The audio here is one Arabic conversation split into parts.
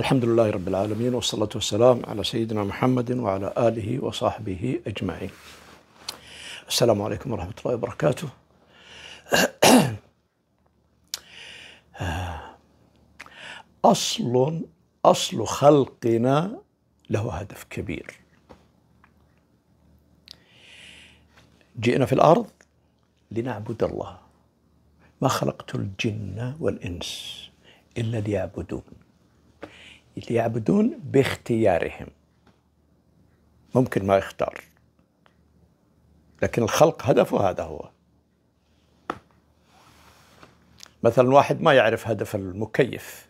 الحمد لله رب العالمين والصلاة والسلام على سيدنا محمد وعلى آله وصحبه أجمعين السلام عليكم ورحمة الله وبركاته أصل أصل خلقنا له هدف كبير جئنا في الأرض لنعبد الله ما خلقت الجن والإنس إلا ليعبدون اللي يعبدون باختيارهم ممكن ما يختار لكن الخلق هدفه هذا هو مثلا واحد ما يعرف هدف المكيف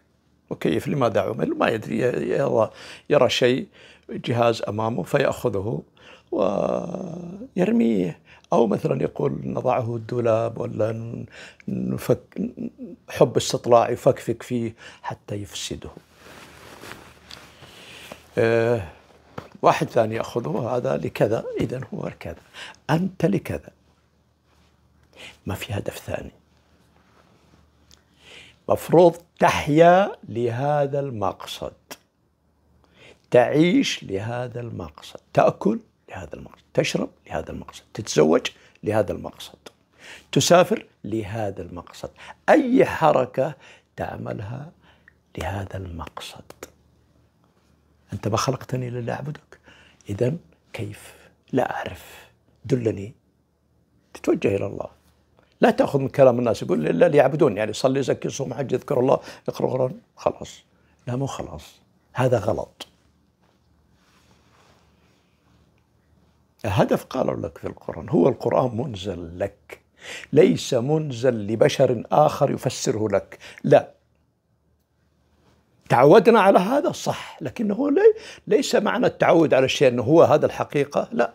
مكيف لماذا عمل ما يدري يرى, يرى شيء جهاز أمامه فيأخذه ويرميه أو مثلا يقول نضعه الدولاب ولا نفك حب استطلاع يفكفك فيه حتى يفسده آه، واحد ثاني ياخذه هذا لكذا اذا هو كذا انت لكذا ما في هدف ثاني مفروض تحيا لهذا المقصد تعيش لهذا المقصد تاكل لهذا المقصد تشرب لهذا المقصد تتزوج لهذا المقصد تسافر لهذا المقصد اي حركه تعملها لهذا المقصد أنت ما خلقتني إلا لأعبدك إذا كيف لا أعرف دلني تتوجه إلى الله لا تأخذ من كلام الناس يقول إلا ليعبدون يعني صلي زكي صوم حج يذكر الله يقرأ قرآن خلاص لا مو خلاص هذا غلط الهدف قالوا لك في القرآن هو القرآن منزل لك ليس منزل لبشر آخر يفسره لك لا تعودنا على هذا صح لكنه لي ليس معنى التعود على الشيء أنه هو هذا الحقيقة لا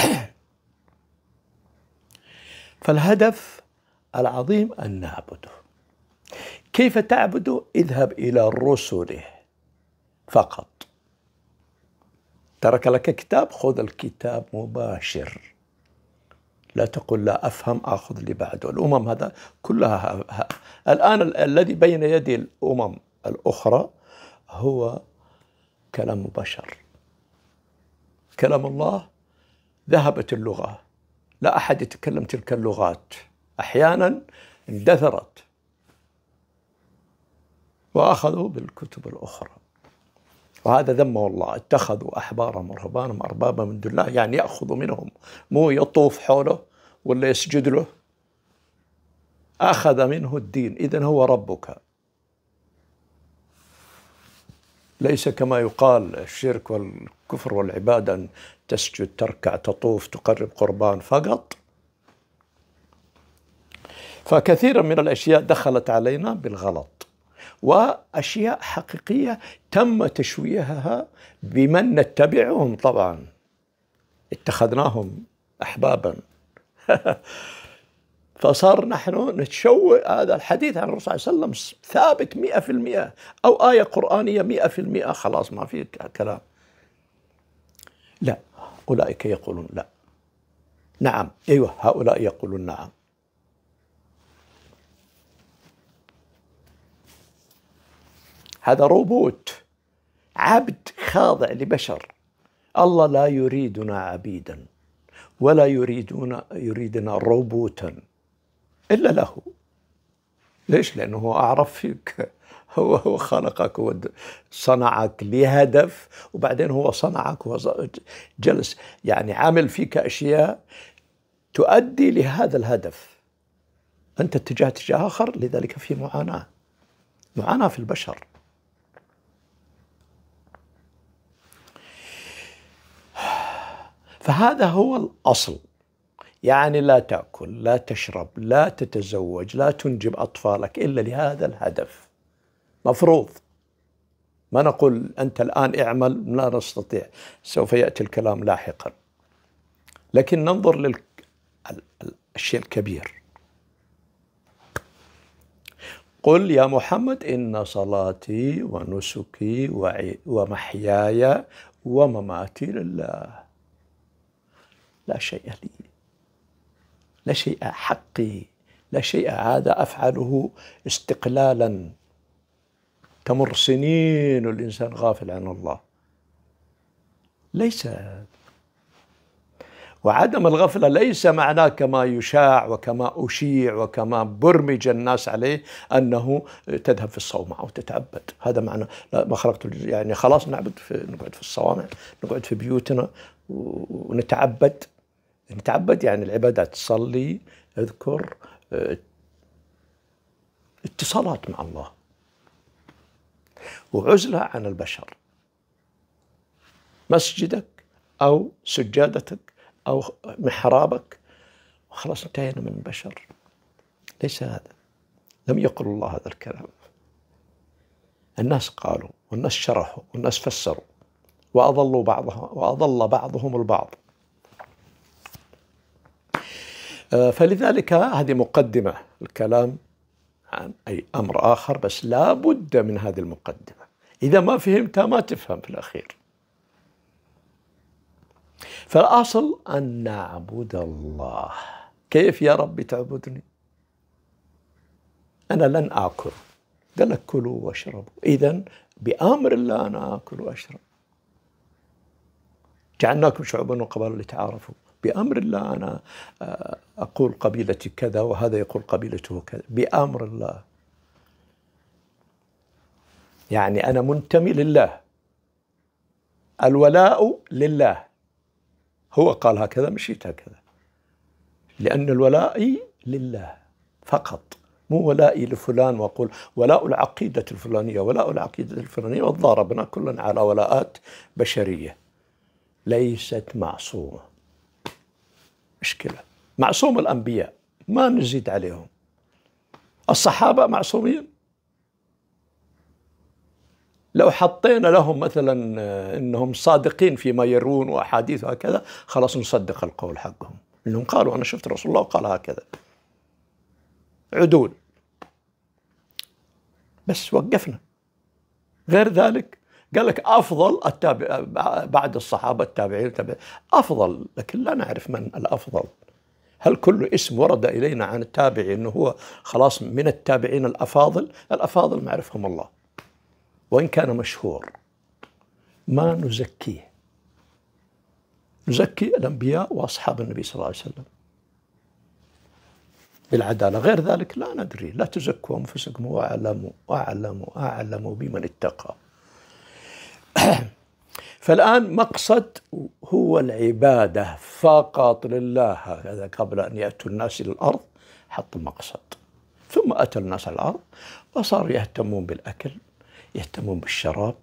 فالهدف العظيم أن نعبده كيف تعبده اذهب إلى رسله فقط ترك لك كتاب خذ الكتاب مباشر لا تقل لا أفهم آخذ اللي بعده الأمم هذا كلها ها. الآن ال الذي بين يدي الأمم الأخرى هو كلام بشر كلام الله ذهبت اللغة لا أحد يتكلم تلك اللغات أحيانا اندثرت وأخذوا بالكتب الأخرى وهذا ذمه الله اتخذوا أحبارهم ورهبانهم أربابا من دون الله يعني يأخذوا منهم مو يطوف حوله ولا يسجد له أخذ منه الدين إذا هو ربك ليس كما يقال الشرك والكفر والعبادة أن تسجد تركع تطوف تقرب قربان فقط فكثيرا من الأشياء دخلت علينا بالغلط وأشياء حقيقية تم تشويهها بمن نتبعهم طبعا اتخذناهم أحبابا فصار نحن نتشوه هذا الحديث عن الرسول صلى الله عليه وسلم ثابت مئة في المئة أو آية قرآنية مئة في المئة خلاص ما في كلام لا أولئك يقولون لا نعم أيوة هؤلاء يقولون نعم هذا روبوت عبد خاضع لبشر الله لا يريدنا عبيدا ولا يريدنا يريدنا روبوتا الا له ليش؟ لانه هو اعرف فيك هو هو خلقك وصنعك لهدف وبعدين هو صنعك وجلس يعني عامل فيك اشياء تؤدي لهذا الهدف انت اتجاه اتجاه اخر لذلك في معاناه معاناه في البشر فهذا هو الأصل يعني لا تأكل لا تشرب لا تتزوج لا تنجب أطفالك إلا لهذا الهدف مفروض ما نقول أنت الآن اعمل لا نستطيع سوف يأتي الكلام لاحقا لكن ننظر للشيء لل... الكبير قل يا محمد إن صلاتي ونسكي ومحياي ومماتي لله لا شيء لي لا شيء حقي لا شيء هذا أفعله استقلالا تمر سنين والإنسان غافل عن الله ليس وعدم الغفلة ليس معناه كما يشاع وكما أشيع وكما برمج الناس عليه أنه تذهب في الصومعة وتتعبد هذا معنى لا ما خلقت يعني خلاص نعبد في نقعد في الصوامع نقعد في بيوتنا ونتعبد نتعبد يعني العبادات تصلي اذكر آه، اتصالات مع الله وعزلة عن البشر مسجدك أو سجادتك أو محرابك وخلاص انتهينا من البشر ليس هذا لم يقل الله هذا الكلام الناس قالوا والناس شرحوا والناس فسروا وأضلوا بعضهم وأضل بعضهم البعض آه، فلذلك هذه مقدمة الكلام عن أي أمر آخر بس لا بد من هذه المقدمة إذا ما فهمتها ما تفهم في الأخير فالأصل أن نعبد الله كيف يا رب تعبدني أنا لن آكل قال لك كلوا واشربوا إذا بأمر الله أنا آكل وأشرب جعلناكم شعوبا وقبائل لتعارفوا بأمر الله أنا آه، أقول قبيلتي كذا وهذا يقول قبيلته كذا بأمر الله يعني أنا منتمي لله الولاء لله هو قال هكذا مشيت هكذا لأن الولاء لله فقط مو ولائي لفلان واقول ولاء العقيدة الفلانية ولاء العقيدة الفلانية وتضاربنا كلنا على ولاءات بشرية ليست معصومة مشكلة معصوم الأنبياء ما نزيد عليهم الصحابة معصومين لو حطينا لهم مثلا آه، انهم صادقين فيما يرون واحاديث وهكذا خلاص نصدق القول حقهم انهم قالوا انا شفت رسول الله وقال هكذا عدول بس وقفنا غير ذلك قال لك افضل التابع بعد الصحابه التابعين تابع افضل لكن لا نعرف من الافضل هل كل اسم ورد الينا عن التابع انه هو خلاص من التابعين الافاضل الافاضل ما الله وان كان مشهور ما نزكيه نزكي الانبياء واصحاب النبي صلى الله عليه وسلم بالعداله غير ذلك لا ندري لا تزكوا انفسكم واعلموا اعلموا اعلموا بمن اتقى فالآن مقصد هو العبادة فقط لله هذا قبل أن يأتوا الناس إلى الأرض حط مقصد ثم أتى الناس على الأرض وصار يهتمون بالأكل يهتمون بالشراب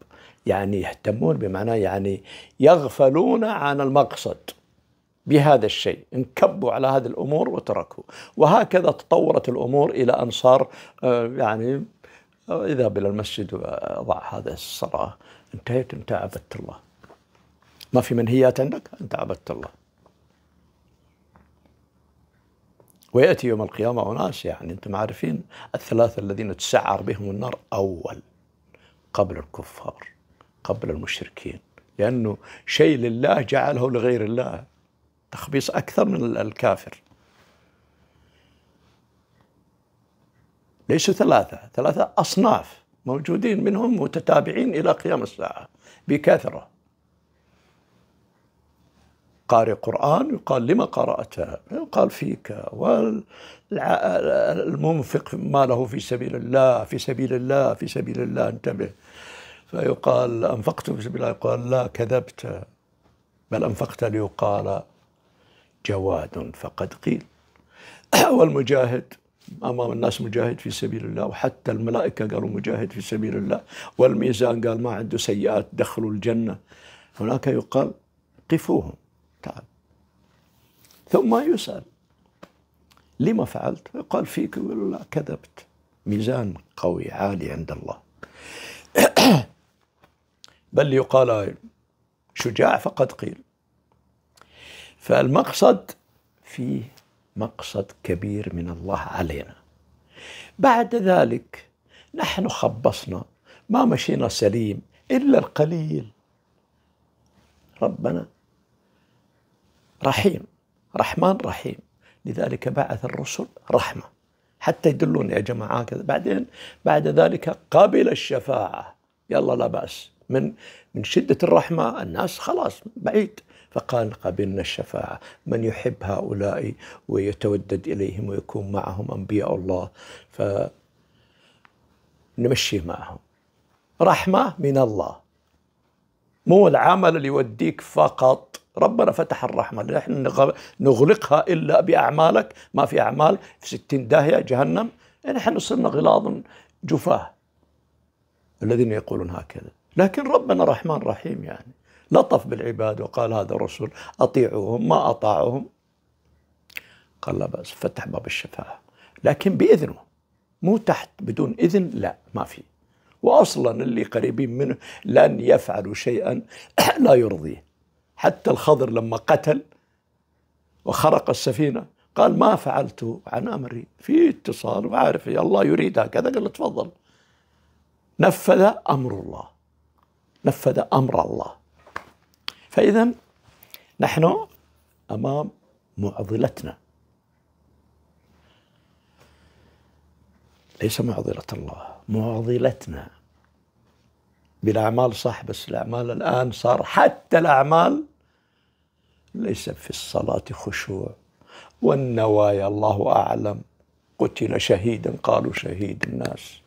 يعني يهتمون بمعنى يعني يغفلون عن المقصد بهذا الشيء انكبوا على هذه الأمور وتركوا وهكذا تطورت الأمور إلى أن صار آه، يعني آه، إذهب إلى المسجد وأضع هذا الصلاة انتهيت انت عبدت الله ما في منهيات عندك انت عبدت الله وياتي يوم القيامه اناس يعني انتم عارفين الثلاثه الذين تسعر بهم النار اول قبل الكفار قبل المشركين لانه شيء لله جعله لغير الله تخبيص اكثر من الكافر ليسوا ثلاثه ثلاثه اصناف موجودين منهم متتابعين إلى قيام الساعة بكثرة قارئ قرآن يقال لما قرأتها يقال فيك والمنفق ماله في سبيل الله في سبيل الله في سبيل الله انتبه فيقال أنفقت في سبيل الله يقال لا كذبت بل أنفقت ليقال جواد فقد قيل والمجاهد امام الناس مجاهد في سبيل الله وحتى الملائكه قالوا مجاهد في سبيل الله والميزان قال ما عنده سيئات دخلوا الجنه هناك يقال قفوهم تعال ثم يسال لما فعلت؟ يقال فيك يقول لا كذبت ميزان قوي عالي عند الله بل يقال شجاع فقد قيل فالمقصد فيه مقصد كبير من الله علينا بعد ذلك نحن خبصنا ما مشينا سليم إلا القليل ربنا رحيم رحمن رحيم لذلك بعث الرسل رحمة حتى يدلون يا جماعة كذا بعدين بعد ذلك قبل الشفاعة يلا لا بأس من من شدة الرحمة الناس خلاص بعيد فقال قبلنا الشفاعة من يحب هؤلاء ويتودد إليهم ويكون معهم أنبياء الله فنمشي معهم رحمة من الله مو العمل اللي يوديك فقط ربنا فتح الرحمة نحن نغلقها إلا بأعمالك ما في أعمال في ستين داهية جهنم نحن صرنا غلاظ جفاه الذين يقولون هكذا لكن ربنا رحمن رحيم يعني لطف بالعباد وقال هذا الرسول أطيعوهم ما أطاعوهم قال لا بأس فتح باب الشفاعة لكن بإذنه مو تحت بدون إذن لا ما في وأصلا اللي قريبين منه لن يفعلوا شيئا لا يرضيه حتى الخضر لما قتل وخرق السفينة قال ما فعلت عن أمري في اتصال وعارف الله يريد هكذا قال له تفضل نفذ أمر الله نفذ أمر الله فإذا نحن أمام معضلتنا ليس معضلة الله معضلتنا بالأعمال صح بس الأعمال الآن صار حتى الأعمال ليس في الصلاة خشوع والنوايا الله أعلم قتل شهيدا قالوا شهيد الناس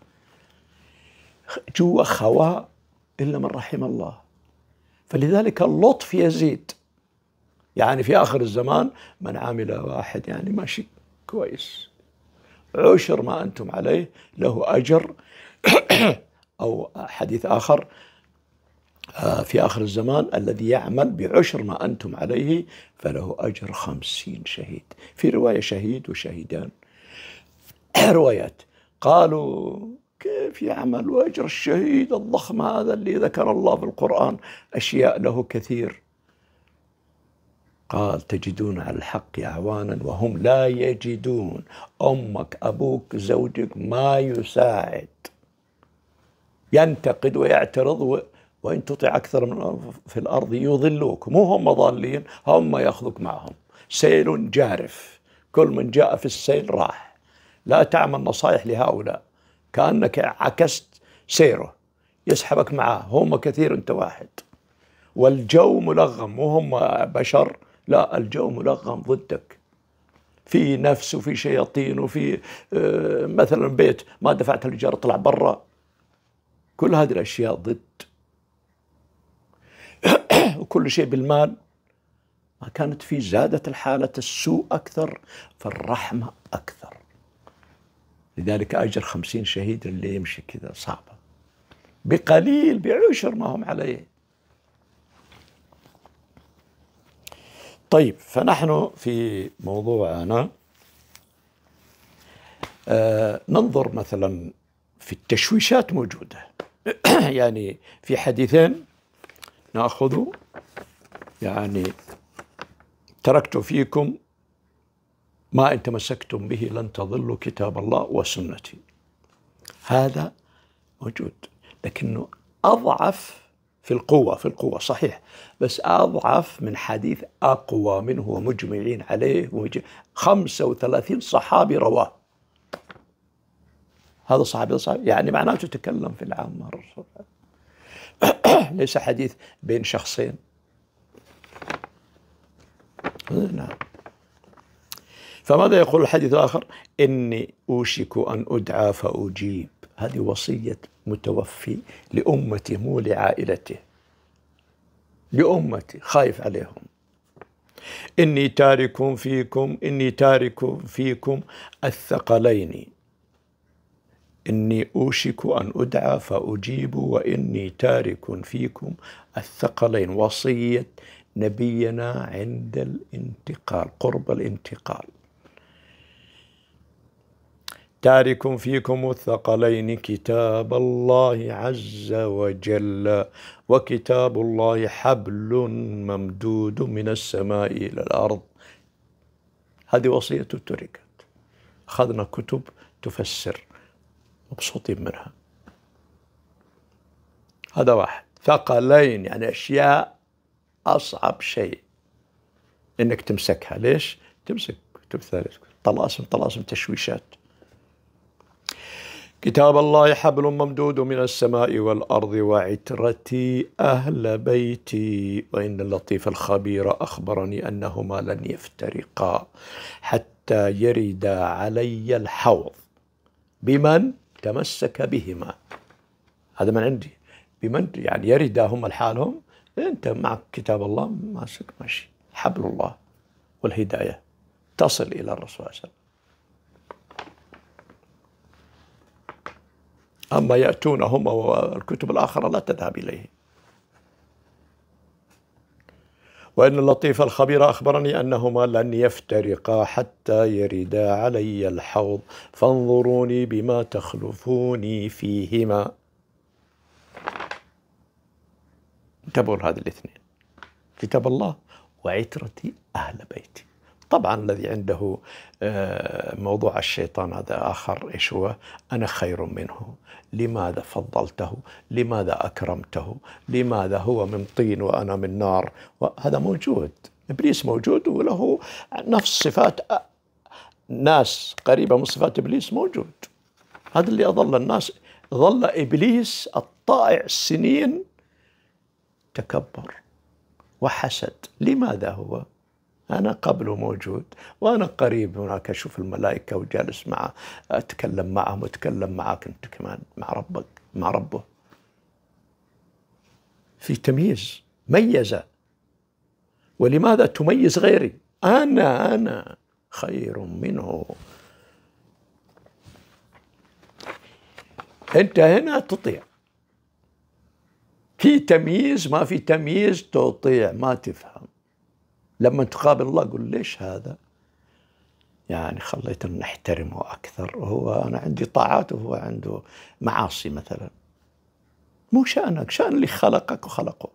جوا خواء إلا من رحم الله فلذلك اللطف يزيد يعني في آخر الزمان من عامل واحد يعني ماشي كويس عشر ما أنتم عليه له أجر أو حديث آخر آه، في آخر الزمان الذي يعمل بعشر ما أنتم عليه فله أجر خمسين شهيد في رواية شهيد وشهيدان روايات قالوا كيف يعمل وأجر الشهيد الضخم هذا اللي ذكر الله في القرآن أشياء له كثير قال تجدون على الحق أعوانا وهم لا يجدون أمك أبوك زوجك ما يساعد ينتقد ويعترض و... وإن تطع أكثر من في الأرض يضلوك مو هم ضالين هم يأخذك معهم سيل جارف كل من جاء في السيل راح لا تعمل نصائح لهؤلاء كأنك عكست سيره يسحبك معاه هم كثير أنت واحد والجو ملغم وهم بشر لا الجو ملغم ضدك في نفس وفي شياطين وفي آه، مثلا بيت ما دفعت الإيجار طلع برا كل هذه الأشياء ضد وكل شيء بالمال ما كانت في زادت الحالة السوء أكثر فالرحمة أكثر لذلك أجر خمسين شهيد اللي يمشي كذا صعبة بقليل بعشر ما هم عليه طيب فنحن في موضوعنا آه ننظر مثلا في التشويشات موجودة يعني في حديثين نأخذ يعني تركت فيكم ما إن تمسكتم به لن تضلوا كتاب الله وسنتي هذا موجود لكنه أضعف في القوة في القوة صحيح بس أضعف من حديث أقوى منه ومجمعين عليه خمسة 35 صحابي رواه هذا صحابي صحابي يعني معناته تكلم في العامة ليس حديث بين شخصين نعم فماذا يقول الحديث الآخر إني أوشك أن أدعى فأجيب هذه وصية متوفي لأمته مو لعائلته لأمتي خايف عليهم إني تارك فيكم إني تارك فيكم الثقلين إني أوشك أن أدعى فأجيب وإني تارك فيكم الثقلين وصية نبينا عند الانتقال قرب الانتقال تارك فيكم الثقلين كتاب الله عز وجل وكتاب الله حبل ممدود من السماء إلى الأرض هذه وصية تركت أخذنا كتب تفسر مبسوطين منها هذا واحد ثقلين يعني أشياء أصعب شيء إنك تمسكها ليش؟ تمسك كتب ثالث طلاسم طلاسم تشويشات كتاب الله حبل ممدود من السماء والأرض وعترتي أهل بيتي وإن اللطيف الخبير أخبرني أنهما لن يفترقا حتى يردا علي الحوض بمن تمسك بهما هذا من عندي بمن يعني يردا هما لحالهم أنت معك كتاب الله ماسك ماشي حبل الله والهداية تصل إلى الرسول صلى الله عليه وسلم أما يأتون هم والكتب الآخرة لا تذهب إليه وإن اللطيف الخبير أخبرني أنهما لن يفترقا حتى يردا علي الحوض فانظروني بما تخلفوني فيهما انتبهوا لهذا الاثنين كتاب الله وعترتي أهل بيتي طبعا الذي عنده آه، موضوع الشيطان هذا آخر إيش هو أنا خير منه لماذا فضلته لماذا أكرمته لماذا هو من طين وأنا من نار وهذا موجود إبليس موجود وله نفس صفات آه، ناس قريبة من صفات إبليس موجود هذا اللي أظل الناس ظل إبليس الطائع سنين تكبر وحسد لماذا هو أنا قبله موجود وأنا قريب هناك أشوف الملائكة وجالس معه أتكلم معهم وأتكلم معك أنت كمان مع ربك مع ربه في تمييز ميزة ولماذا تميز غيري أنا أنا خير منه أنت هنا تطيع في تمييز ما في تمييز تطيع ما تفهم لما تقابل الله قل ليش هذا يعني خليته نحترمه أكثر وهو أنا عندي طاعات وهو عنده معاصي مثلا مو شأنك شأن اللي خلقك وخلقه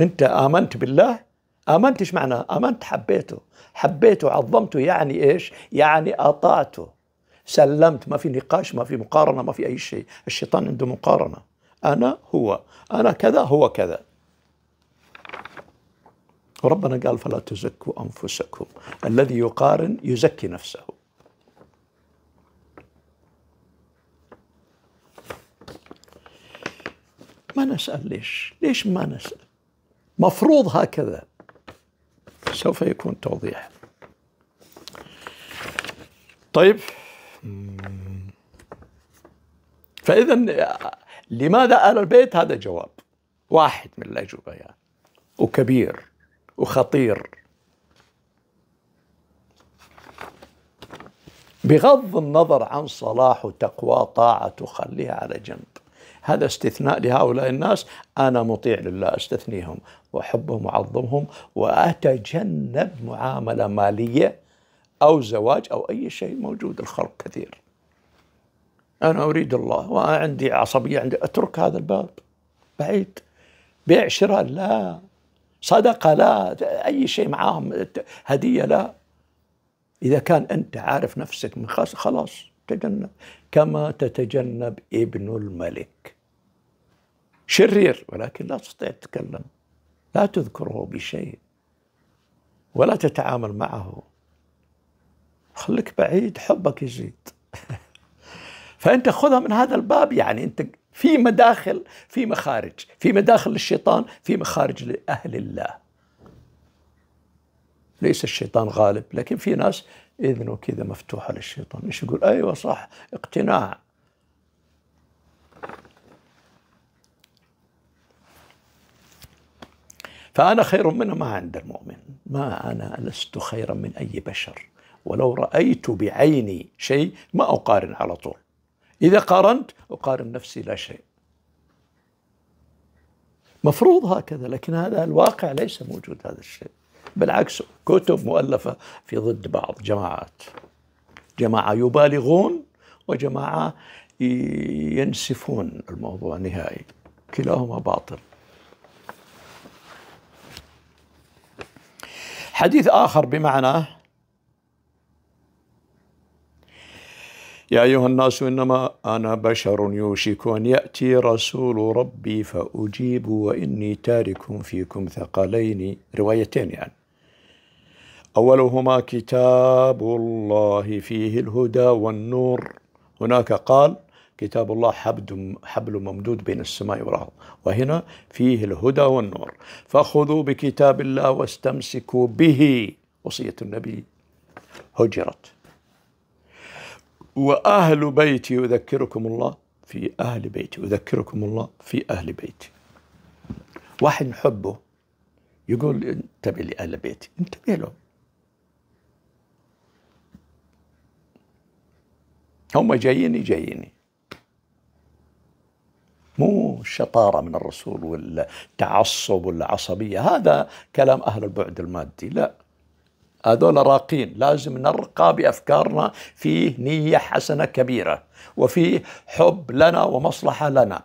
أنت آمنت بالله آمنت إيش معناه آمنت حبيته حبيته عظمته يعني إيش يعني أطعته سلمت ما في نقاش ما في مقارنة ما في أي شيء الشيطان عنده مقارنة أنا هو أنا كذا هو كذا وربنا قال فلا تزكوا أنفسكم الذي يقارن يزكي نفسه ما نسأل ليش ليش ما نسأل مفروض هكذا سوف يكون توضيح طيب فإذا لماذا أهل البيت هذا جواب واحد من الأجوبة يعني وكبير وخطير بغض النظر عن صلاح وتقوى طاعة وخليها على جنب هذا استثناء لهؤلاء الناس أنا مطيع لله أستثنيهم وأحبهم وأعظمهم وأتجنب معاملة مالية أو زواج أو أي شيء موجود الخلق كثير أنا أريد الله وأنا عندي عصبية عندي أترك هذا الباب بعيد بيع شراء لا صدقة لا أي شيء معاهم هدية لا إذا كان أنت عارف نفسك من خلاص خلاص تجنب كما تتجنب ابن الملك شرير ولكن لا تستطيع تتكلم لا تذكره بشيء ولا تتعامل معه خليك بعيد حبك يزيد فانت خذها من هذا الباب يعني انت في مداخل في مخارج في مداخل للشيطان في مخارج لأهل الله ليس الشيطان غالب لكن في ناس إذنه كذا مفتوحة للشيطان إيش يقول أيوة صح اقتناع فأنا خير منه ما عند المؤمن ما أنا لست خيرا من أي بشر ولو رأيت بعيني شيء ما أقارن على طول إذا قارنت أقارن نفسي لا شيء مفروض هكذا لكن هذا الواقع ليس موجود هذا الشيء بالعكس كتب مؤلفة في ضد بعض جماعات جماعة يبالغون وجماعة ينسفون الموضوع نهائي كلاهما باطل حديث آخر بمعنى يا أيها الناس إنما أنا بشر يوشك أن يأتي رسول ربي فأجيب وإني تارك فيكم ثقلين روايتين يعني أولهما كتاب الله فيه الهدى والنور هناك قال كتاب الله حبل حبل ممدود بين السماء والارض وهنا فيه الهدى والنور فخذوا بكتاب الله واستمسكوا به وصيه النبي هجرت وأهل بيتي يذكركم الله في أهل بيتي يذكركم الله في أهل بيتي واحد نحبه يقول انتبه لأهل بيتي انتبه لهم هم جاييني جاييني مو شطارة من الرسول ولا تعصب ولا عصبية هذا كلام أهل البعد المادي لا هذول راقين لازم نرقى بأفكارنا في نية حسنة كبيرة وفيه حب لنا ومصلحة لنا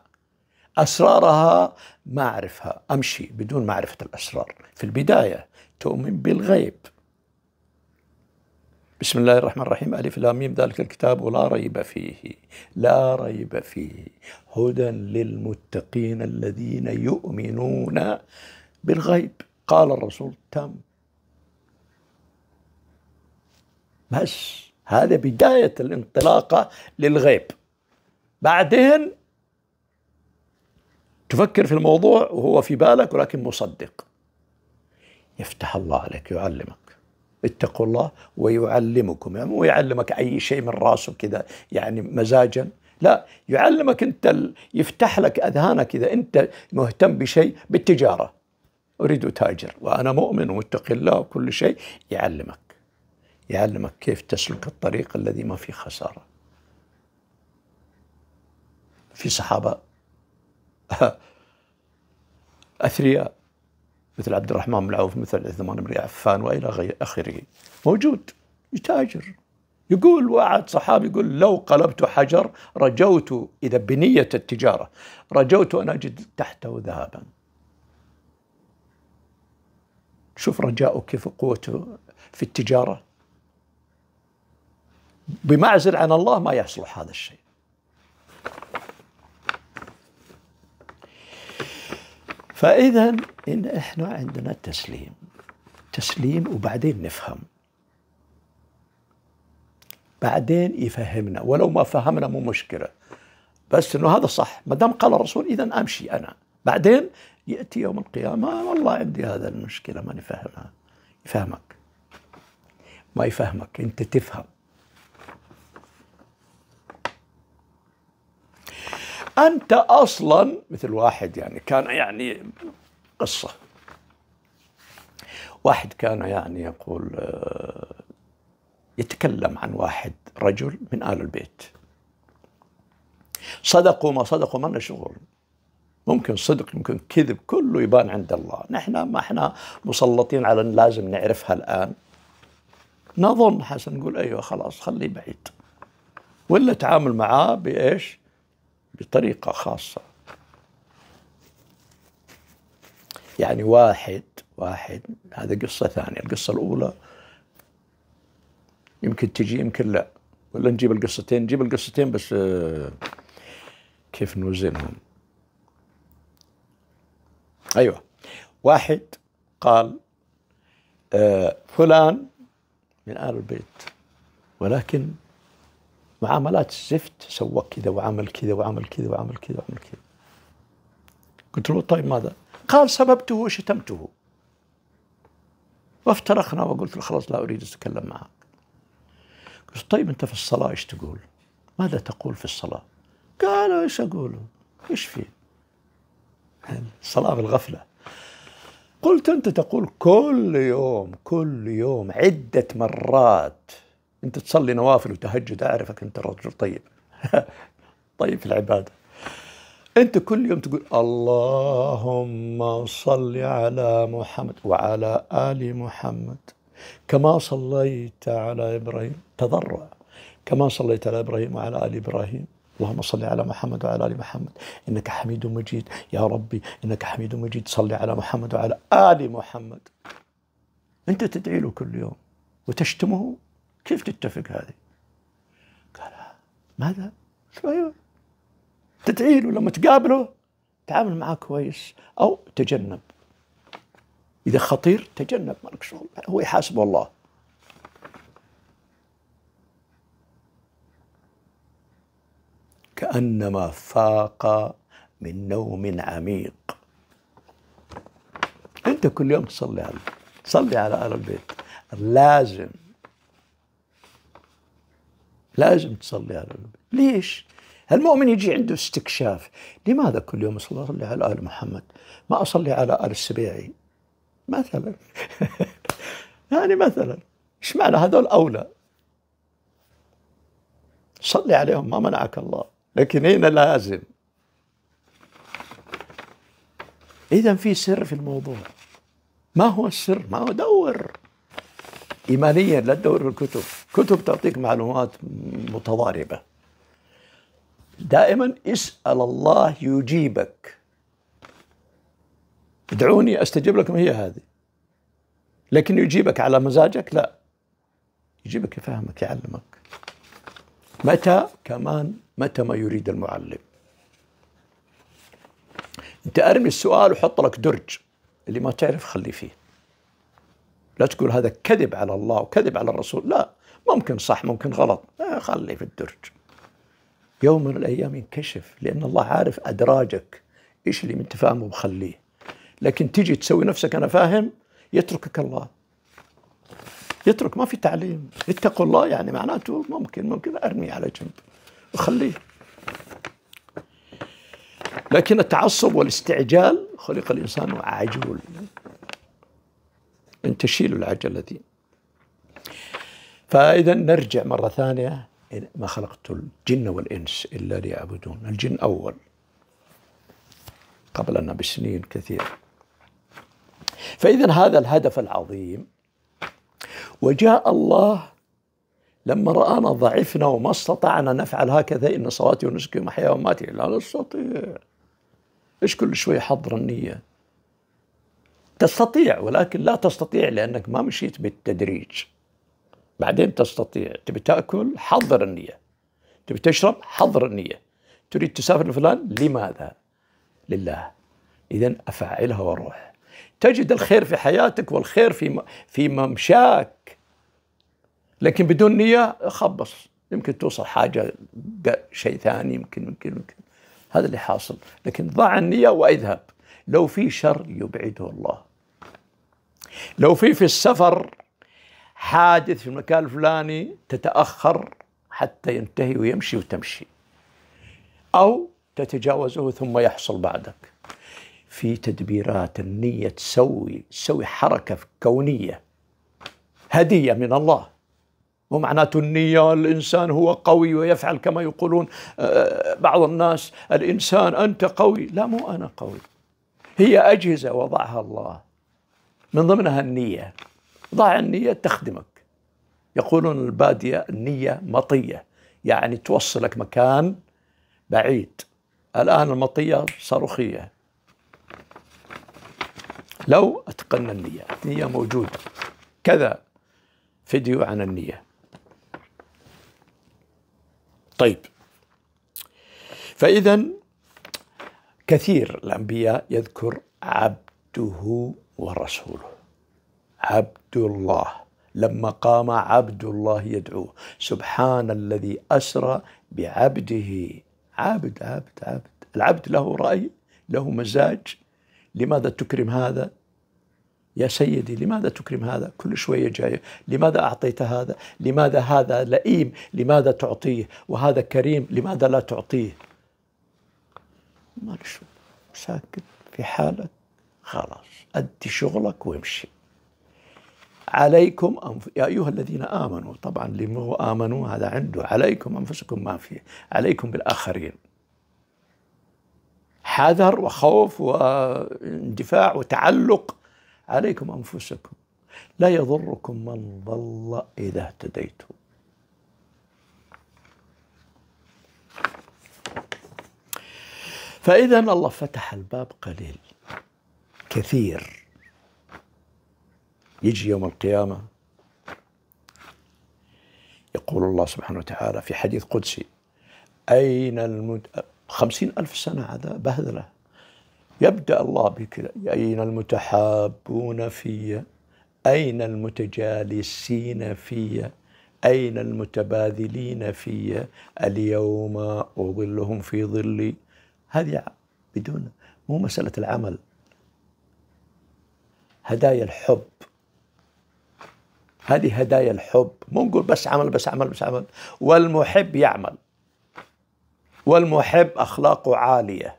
أسرارها ما أعرفها أمشي بدون معرفة الأسرار في البداية تؤمن بالغيب بسم الله الرحمن الرحيم ألف لام ميم ذلك الكتاب لا ريب فيه لا ريب فيه هدى للمتقين الذين يؤمنون بالغيب قال الرسول تم بس هذا بداية الانطلاقة للغيب بعدين تفكر في الموضوع وهو في بالك ولكن مصدق يفتح الله عليك يعلمك اتقوا الله ويعلمكم يعني مو يعلمك أي شيء من راسه كذا يعني مزاجا لا يعلمك أنت يفتح لك أذهانك إذا أنت مهتم بشيء بالتجارة أريد تاجر وأنا مؤمن ومتقي الله وكل شيء يعلمك يعلمك كيف تسلك الطريق الذي ما فيه خسارة في صحابة أثرياء مثل عبد الرحمن بن عوف مثل عثمان بن عفان وإلى غير آخره موجود يتاجر يقول واحد صحابي يقول لو قلبت حجر رجوت إذا بنية التجارة رجوت أن أجد تحته ذهبا شوف رجاؤه كيف قوته في التجارة بمعزل عن الله ما يصلح هذا الشيء فإذا إن إحنا عندنا التسليم تسليم وبعدين نفهم بعدين يفهمنا ولو ما فهمنا مو مشكلة بس إنه هذا صح ما دام قال الرسول إذا أمشي أنا بعدين يأتي يوم القيامة والله عندي هذا المشكلة ما نفهمها يفهمك ما يفهمك أنت تفهم انت اصلا مثل واحد يعني كان يعني قصه واحد كان يعني يقول آه، يتكلم عن واحد رجل من آل البيت صدقوا ما صدقوا ما لنا شغل ممكن صدق ممكن كذب كله يبان عند الله نحن ما احنا مسلطين على ان لازم نعرفها الان نظن حسن نقول ايوه خلاص خليه بعيد ولا تعامل معاه بايش بطريقة خاصة يعني واحد واحد هذا قصة ثانية القصة الأولى يمكن تجي يمكن لا ولا نجيب القصتين نجيب القصتين بس آه، كيف نوزنهم أيوة واحد قال آه، فلان من آل البيت ولكن معاملات زفت سوى كذا وعمل كذا وعمل كذا وعمل كذا وعمل كذا قلت له طيب ماذا؟ قال سببته وشتمته وافترقنا وقلت له خلاص لا اريد اتكلم معك قلت طيب انت في الصلاه ايش تقول؟ ماذا تقول في الصلاه؟ قال ايش اقول؟ ايش في؟ الصلاه بالغفله قلت انت تقول كل يوم كل يوم عده مرات انت تصلي نوافل وتهجد اعرفك انت رجل طيب طيب في العباده انت كل يوم تقول اللهم صل على محمد وعلى ال محمد كما صليت على ابراهيم تضرع كما صليت على ابراهيم وعلى ال ابراهيم اللهم صل على محمد وعلى ال محمد انك حميد مجيد يا ربي انك حميد مجيد صل على محمد وعلى ال محمد انت تدعي له كل يوم وتشتمه كيف تتفق هذه؟ قال ماذا؟ ايوه تدعي له لما تقابله تعامل معاه كويس او تجنب اذا خطير تجنب مالك شغل هو يحاسبه الله كانما فاق من نوم عميق انت كل يوم تصلي على صلي على ال البيت لازم لازم تصلي على النبي ليش؟ المؤمن يجي عنده استكشاف لماذا كل يوم أصلي على آل محمد ما أصلي على آل السبيعي مثلا يعني مثلا ايش معنى هذول أولى صلي عليهم ما منعك الله لكن هنا لازم إذا في سر في الموضوع ما هو السر ما هو دور ايمانيا لا تدور الكتب كتب تعطيك معلومات متضاربه دائما اسال الله يجيبك ادعوني استجب لكم هي هذه لكن يجيبك على مزاجك لا يجيبك يفهمك يعلمك متى كمان متى ما يريد المعلم انت ارمي السؤال وحط لك درج اللي ما تعرف خلي فيه لا تقول هذا كذب على الله وكذب على الرسول لا ممكن صح ممكن غلط آه، خلي في الدرج يوم من الأيام ينكشف لأن الله عارف أدراجك إيش اللي من تفاهمه بخليه لكن تجي تسوي نفسك أنا فاهم يتركك الله يترك ما في تعليم اتقوا الله يعني معناته ممكن ممكن أرميه على جنب وخليه لكن التعصب والاستعجال خلق الإنسان عجول أن تشيل العجلة دي فإذا نرجع مرة ثانية ما خلقت الجن والإنس إلا ليعبدون الجن أول قبلنا بسنين كثيرة فإذا هذا الهدف العظيم وجاء الله لما رآنا ضعفنا وما استطعنا نفعل هكذا إن صلاتي ونسكي ومحياي وماتي لا نستطيع إيش كل شوي حضر النية تستطيع ولكن لا تستطيع لأنك ما مشيت بالتدريج بعدين تستطيع تبي تأكل حضر النية تبي تشرب حضر النية تريد تسافر لفلان لماذا لله إذا أفعلها واروح تجد الخير في حياتك والخير في في ممشاك لكن بدون نية خبص يمكن توصل حاجة شيء ثاني يمكن يمكن يمكن هذا اللي حاصل لكن ضع النية واذهب لو في شر يبعده الله لو في في السفر حادث في المكان الفلاني تتأخر حتى ينتهي ويمشي وتمشي أو تتجاوزه ثم يحصل بعدك في تدبيرات النية تسوي تسوي حركة كونية هدية من الله ومعناته النية الإنسان هو قوي ويفعل كما يقولون آه، بعض الناس الإنسان أنت قوي لا مو أنا قوي هي أجهزة وضعها الله من ضمنها النية ضع النية تخدمك يقولون البادية النية مطية يعني توصلك مكان بعيد الآن المطية صاروخية لو أتقنا النية النية موجودة كذا فيديو عن النية طيب فإذا كثير الأنبياء يذكر عبده ورسوله عبد الله لما قام عبد الله يدعوه سبحان الذي أسرى بعبده عبد عبد عبد العبد له رأي له مزاج لماذا تكرم هذا يا سيدي لماذا تكرم هذا كل شوية جاية لماذا أعطيت هذا لماذا هذا لئيم لماذا تعطيه وهذا كريم لماذا لا تعطيه ما ساكت في حالة خلاص أدي شغلك وامشي عليكم أنف... يا أيها الذين آمنوا طبعا لمو آمنوا هذا عنده عليكم أنفسكم ما فيه عليكم بالآخرين حذر وخوف واندفاع وتعلق عليكم أنفسكم لا يضركم من ضل إذا اهتديتم فإذا الله فتح الباب قليل كثير يجي يوم القيامة يقول الله سبحانه وتعالى في حديث قدسي أين المت... خمسين ألف سنة هذا بهذلة يبدأ الله بك أين المتحابون في أين المتجالسين في أين المتباذلين في اليوم أظلهم في ظلي هذه بدون مو مسألة العمل هدايا الحب هذه هدايا الحب مو نقول بس عمل بس عمل بس عمل والمحب يعمل والمحب أخلاقه عالية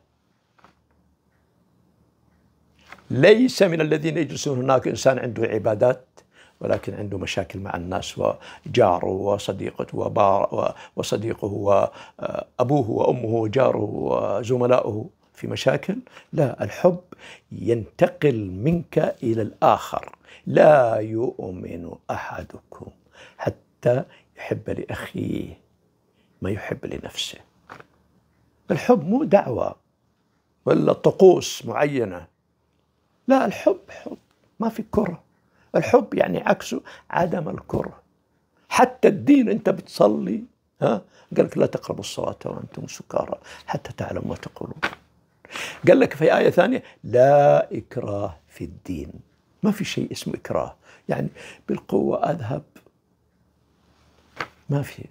ليس من الذين يجلسون هناك إنسان عنده عبادات ولكن عنده مشاكل مع الناس وجاره وصديقته وبار وصديقه وأبوه وأمه وجاره وزملائه في مشاكل لا الحب ينتقل منك إلى الآخر لا يؤمن أحدكم حتى يحب لأخيه ما يحب لنفسه الحب مو دعوة ولا طقوس معينة لا الحب حب ما في كره الحب يعني عكسه عدم الكره حتى الدين انت بتصلي ها قال لك لا تقربوا الصلاه وانتم سكارى حتى تعلموا ما تقولون قال لك في آية ثانية لا إكراه في الدين ما في شيء اسمه إكراه يعني بالقوة أذهب ما في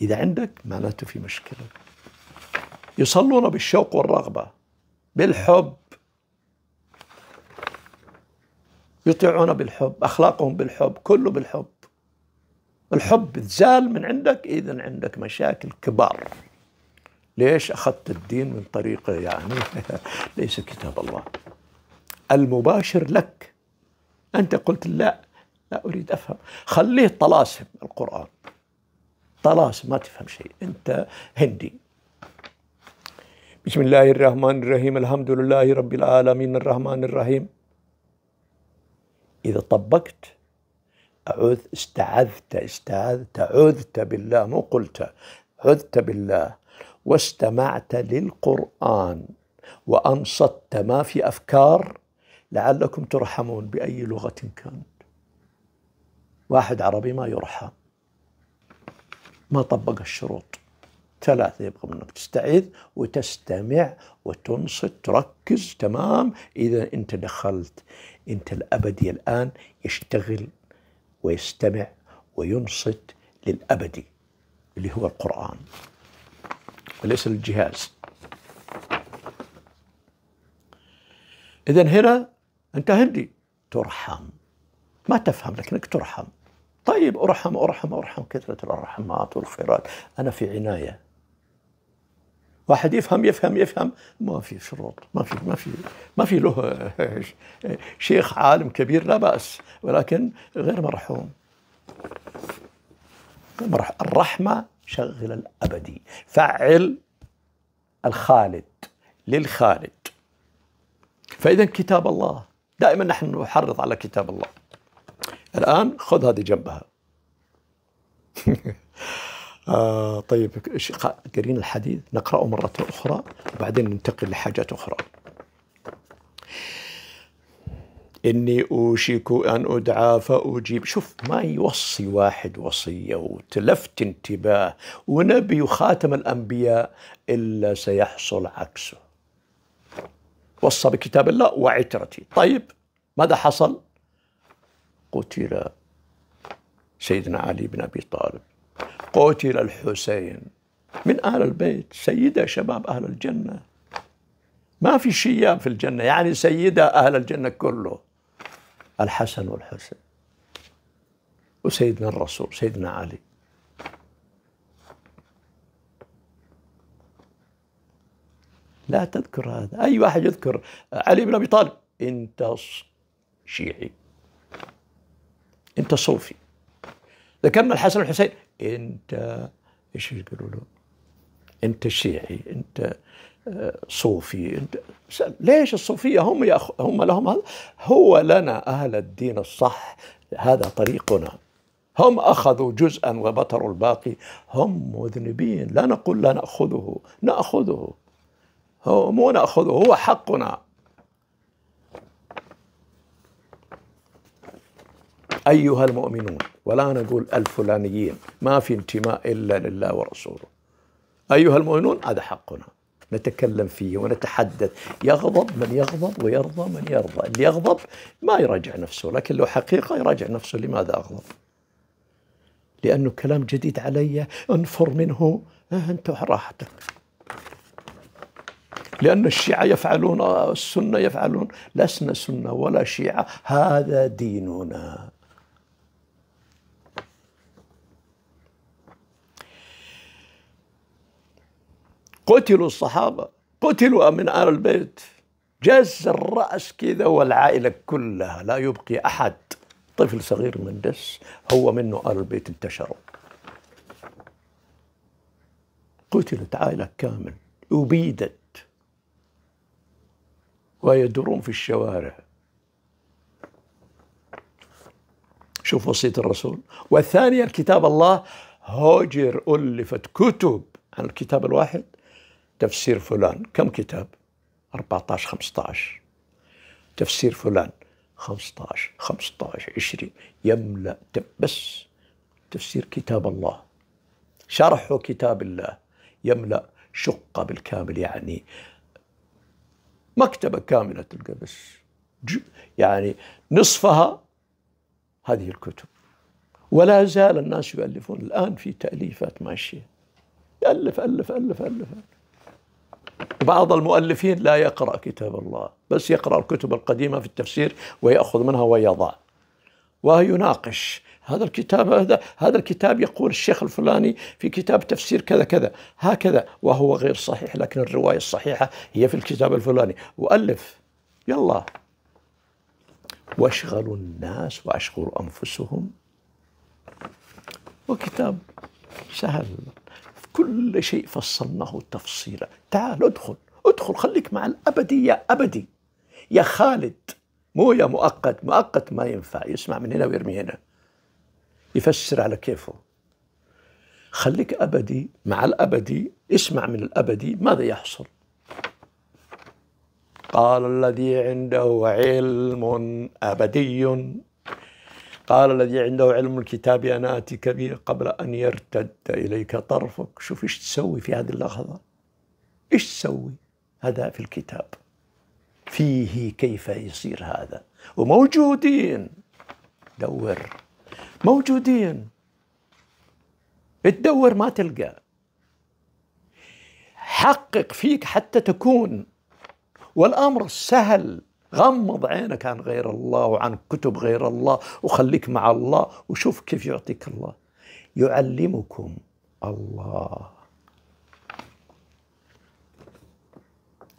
إذا عندك معناته في مشكلة يصلون بالشوق والرغبة بالحب يطيعون بالحب أخلاقهم بالحب كله بالحب الحب زال من عندك إذا عندك مشاكل كبار ليش أخذت الدين من طريقة يعني ليس كتاب الله المباشر لك أنت قلت لا لا أريد أفهم خليه طلاسم القرآن طلاسم ما تفهم شيء أنت هندي بسم الله الرحمن الرحيم الحمد لله رب العالمين الرحمن الرحيم إذا طبقت أعوذ استعذت استعذت عذت بالله مو قلت عذت بالله واستمعت للقرآن وأنصت ما في أفكار لعلكم ترحمون بأي لغة كانت واحد عربي ما يرحم ما طبق الشروط ثلاثة يبغى منك تستعيذ وتستمع وتنصت تركز تمام إذا أنت دخلت أنت الأبدي الآن يشتغل ويستمع وينصت للأبدي اللي هو القرآن وليس للجهاز إذا هنا أنت هندي ترحم ما تفهم لكنك ترحم طيب أرحم أرحم أرحم كثرة الرحمات والخيرات أنا في عناية واحد يفهم يفهم يفهم ما في شروط ما في ما في ما في له شيخ عالم كبير لا بأس ولكن غير مرحوم الرحمة شغل الأبدي فعل الخالد للخالد فإذا كتاب الله دائما نحن نحرض على كتاب الله الآن خذ هذه جنبها آه طيب قرينا الحديث نقرأه مرة أخرى وبعدين ننتقل لحاجات أخرى إني أوشك أن أدعى فأجيب شوف ما يوصي واحد وصية وتلفت انتباه ونبي وخاتم الأنبياء إلا سيحصل عكسه وصى بكتاب الله وعترتي طيب ماذا حصل قتل سيدنا علي بن أبي طالب قتل الحسين من أهل البيت سيدة شباب أهل الجنة ما في شياب في الجنة يعني سيدة أهل الجنة كله الحسن والحسين وسيدنا الرسول سيدنا علي لا تذكر هذا أي واحد يذكر علي بن أبي طالب أنت شيعي أنت صوفي ذكرنا الحسن والحسين أنت إيش يقولوا له أنت شيعي أنت صوفي ليش الصوفية هم يأخ... هم لهم هذا هو لنا أهل الدين الصح هذا طريقنا هم أخذوا جزءا وبتروا الباقي هم مذنبين لا نقول لا نأخذه نأخذه هو مو نأخذه هو حقنا أيها المؤمنون ولا نقول الفلانيين ما في انتماء إلا لله ورسوله أيها المؤمنون هذا حقنا نتكلم فيه ونتحدث يغضب من يغضب ويرضى من يرضى اللي يغضب ما يراجع نفسه لكن لو حقيقة يراجع نفسه لماذا أغضب لأنه كلام جديد علي انفر منه اه، أنت راحتك لأن الشيعة يفعلون السنة يفعلون لسنا سنة ولا شيعة هذا ديننا قتلوا الصحابة قتلوا من آل البيت جز الرأس كذا والعائلة كلها لا يبقي أحد طفل صغير من دس هو منه آل البيت انتشروا قتلت عائلة كامل أبيدت ويدورون في الشوارع شوف وصية الرسول والثانية كتاب الله هجر ألفت كتب عن الكتاب الواحد تفسير فلان كم كتاب 14 15 تفسير فلان 15 15 20 يملا بس تفسير كتاب الله شرح كتاب الله يملا شقه بالكامل يعني مكتبه كامله تلقى بس يعني نصفها هذه الكتب ولا زال الناس يؤلفون الان في تاليفات ماشيه يالف الف الف الف, ألف. بعض المؤلفين لا يقرأ كتاب الله بس يقرأ الكتب القديمة في التفسير ويأخذ منها ويضع ويناقش هذا الكتاب هذا هذا الكتاب يقول الشيخ الفلاني في كتاب تفسير كذا كذا هكذا وهو غير صحيح لكن الروايه الصحيحه هي في الكتاب الفلاني والف يلا واشغلوا الناس واشغلوا انفسهم وكتاب سهل كل شيء فصلناه تفصيلا تعال ادخل ادخل خليك مع الأبدي يا أبدي يا خالد مو يا مؤقت مؤقت ما ينفع يسمع من هنا ويرمي هنا يفسر على كيفه خليك أبدي مع الأبدي اسمع من الأبدي ماذا يحصل قال الذي عنده علم أبدي قال الذي عنده علم الكتاب أنا آتيك به قبل أن يرتد إليك طرفك شوف إيش تسوي في هذه اللحظة إيش تسوي هذا في الكتاب فيه كيف يصير هذا وموجودين دور موجودين تدور ما تلقى حقق فيك حتى تكون والأمر سهل غمض عينك عن غير الله وعن كتب غير الله وخليك مع الله وشوف كيف يعطيك الله يعلمكم الله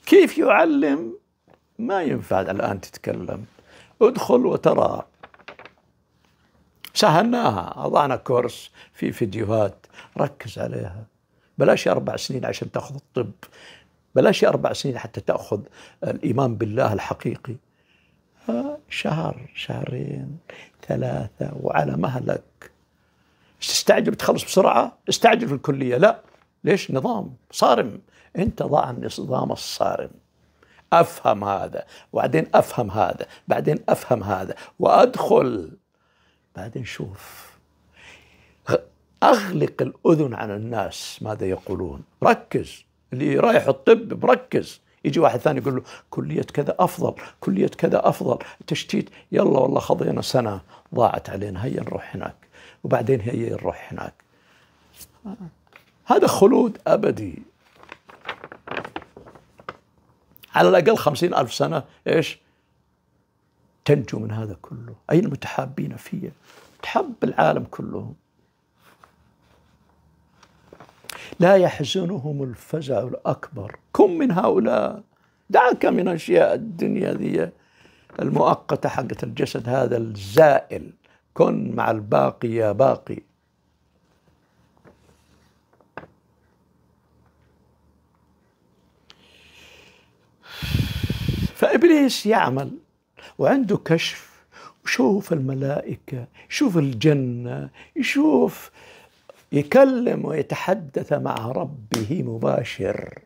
كيف يعلم ما ينفع الآن تتكلم ادخل وترى سهلناها أضعنا كورس في فيديوهات ركز عليها بلاش أربع سنين عشان تأخذ الطب بلاش أربع سنين حتى تأخذ الإيمان بالله الحقيقي آه، شهر شهرين ثلاثة وعلى مهلك تستعجل تخلص بسرعة استعجل في الكلية لا ليش نظام صارم أنت ضع النظام الصارم أفهم هذا وبعدين أفهم هذا بعدين أفهم هذا وأدخل بعدين شوف أغلق الأذن عن الناس ماذا يقولون ركز اللي رايح الطب مركز يجي واحد ثاني يقول له كلية كذا أفضل كلية كذا أفضل تشتيت يلا والله خضينا سنة ضاعت علينا هيا نروح هناك وبعدين هيا نروح هناك هذا خلود أبدي على الأقل خمسين ألف سنة إيش تنجو من هذا كله أين المتحابين فيه تحب العالم كلهم لا يحزنهم الفزع الأكبر كن من هؤلاء دعك من أشياء الدنيا ذي المؤقتة حقة الجسد هذا الزائل كن مع الباقي يا باقي فإبليس يعمل وعنده كشف وشوف الملائكة يشوف الجنة يشوف يكلم ويتحدث مع ربه مباشر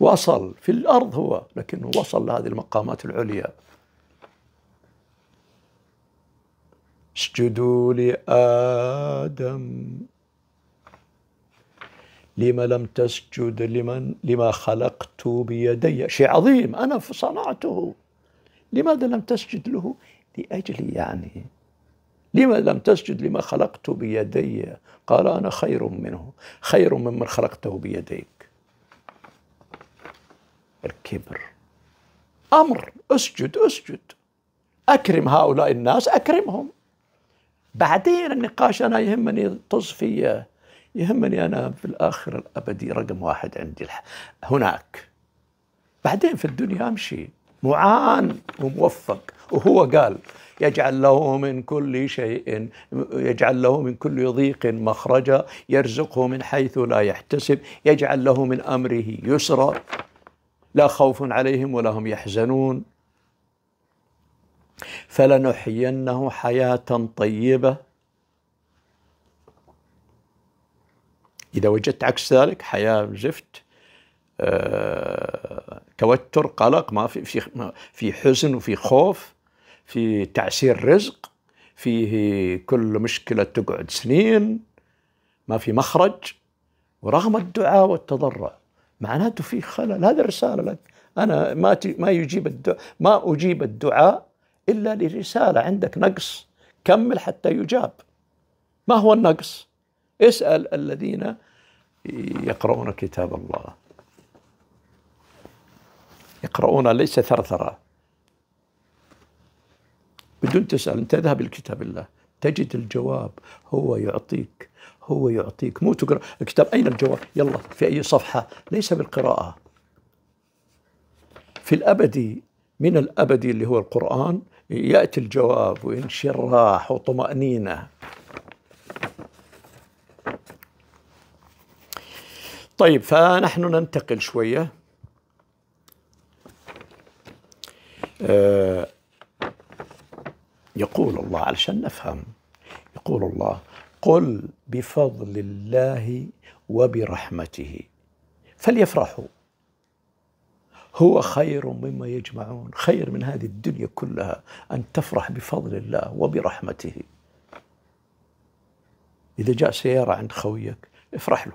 وصل في الأرض هو لكنه وصل لهذه المقامات العليا اسجدوا لآدم لما لم تسجد لمن لما خلقت بيدي شيء عظيم أنا صنعته لماذا لم تسجد له لأجلي يعني لما لم تسجد لما خلقت بيدي قال أنا خير منه خير ممن خلقته بيديك الكبر أمر اسجد اسجد أكرم هؤلاء الناس أكرمهم بعدين النقاش أنا يهمني تصفية يهمني أنا في الآخر الأبدي رقم واحد عندي هناك بعدين في الدنيا أمشي معان وموفق وهو قال يجعل له من كل شيء يجعل له من كل ضيق مخرجا يرزقه من حيث لا يحتسب يجعل له من امره يسرا لا خوف عليهم ولا هم يحزنون فلنحيينه حياه طيبه اذا وجدت عكس ذلك حياه زفت آه، توتر قلق ما في في في حزن وفي خوف فيه تعسير رزق فيه كل مشكلة تقعد سنين ما في مخرج ورغم الدعاء والتضرع معناته في خلل هذا رسالة لك أنا ما ما يجيب الدعاء ما أجيب الدعاء إلا لرسالة عندك نقص كمل حتى يجاب ما هو النقص؟ اسأل الذين يقرؤون كتاب الله يقرؤون ليس ثرثرة بدون تسأل أنت اذهب لكتاب الله تجد الجواب هو يعطيك هو يعطيك مو تقرأ الكتاب أين الجواب يلا في أي صفحة ليس بالقراءة في الأبدي من الأبدي اللي هو القرآن يأتي الجواب وانشراح وطمأنينة طيب فنحن ننتقل شوية آه يقول الله علشان نفهم يقول الله قل بفضل الله وبرحمته فليفرحوا هو خير مما يجمعون خير من هذه الدنيا كلها أن تفرح بفضل الله وبرحمته إذا جاء سيارة عند خويك افرح له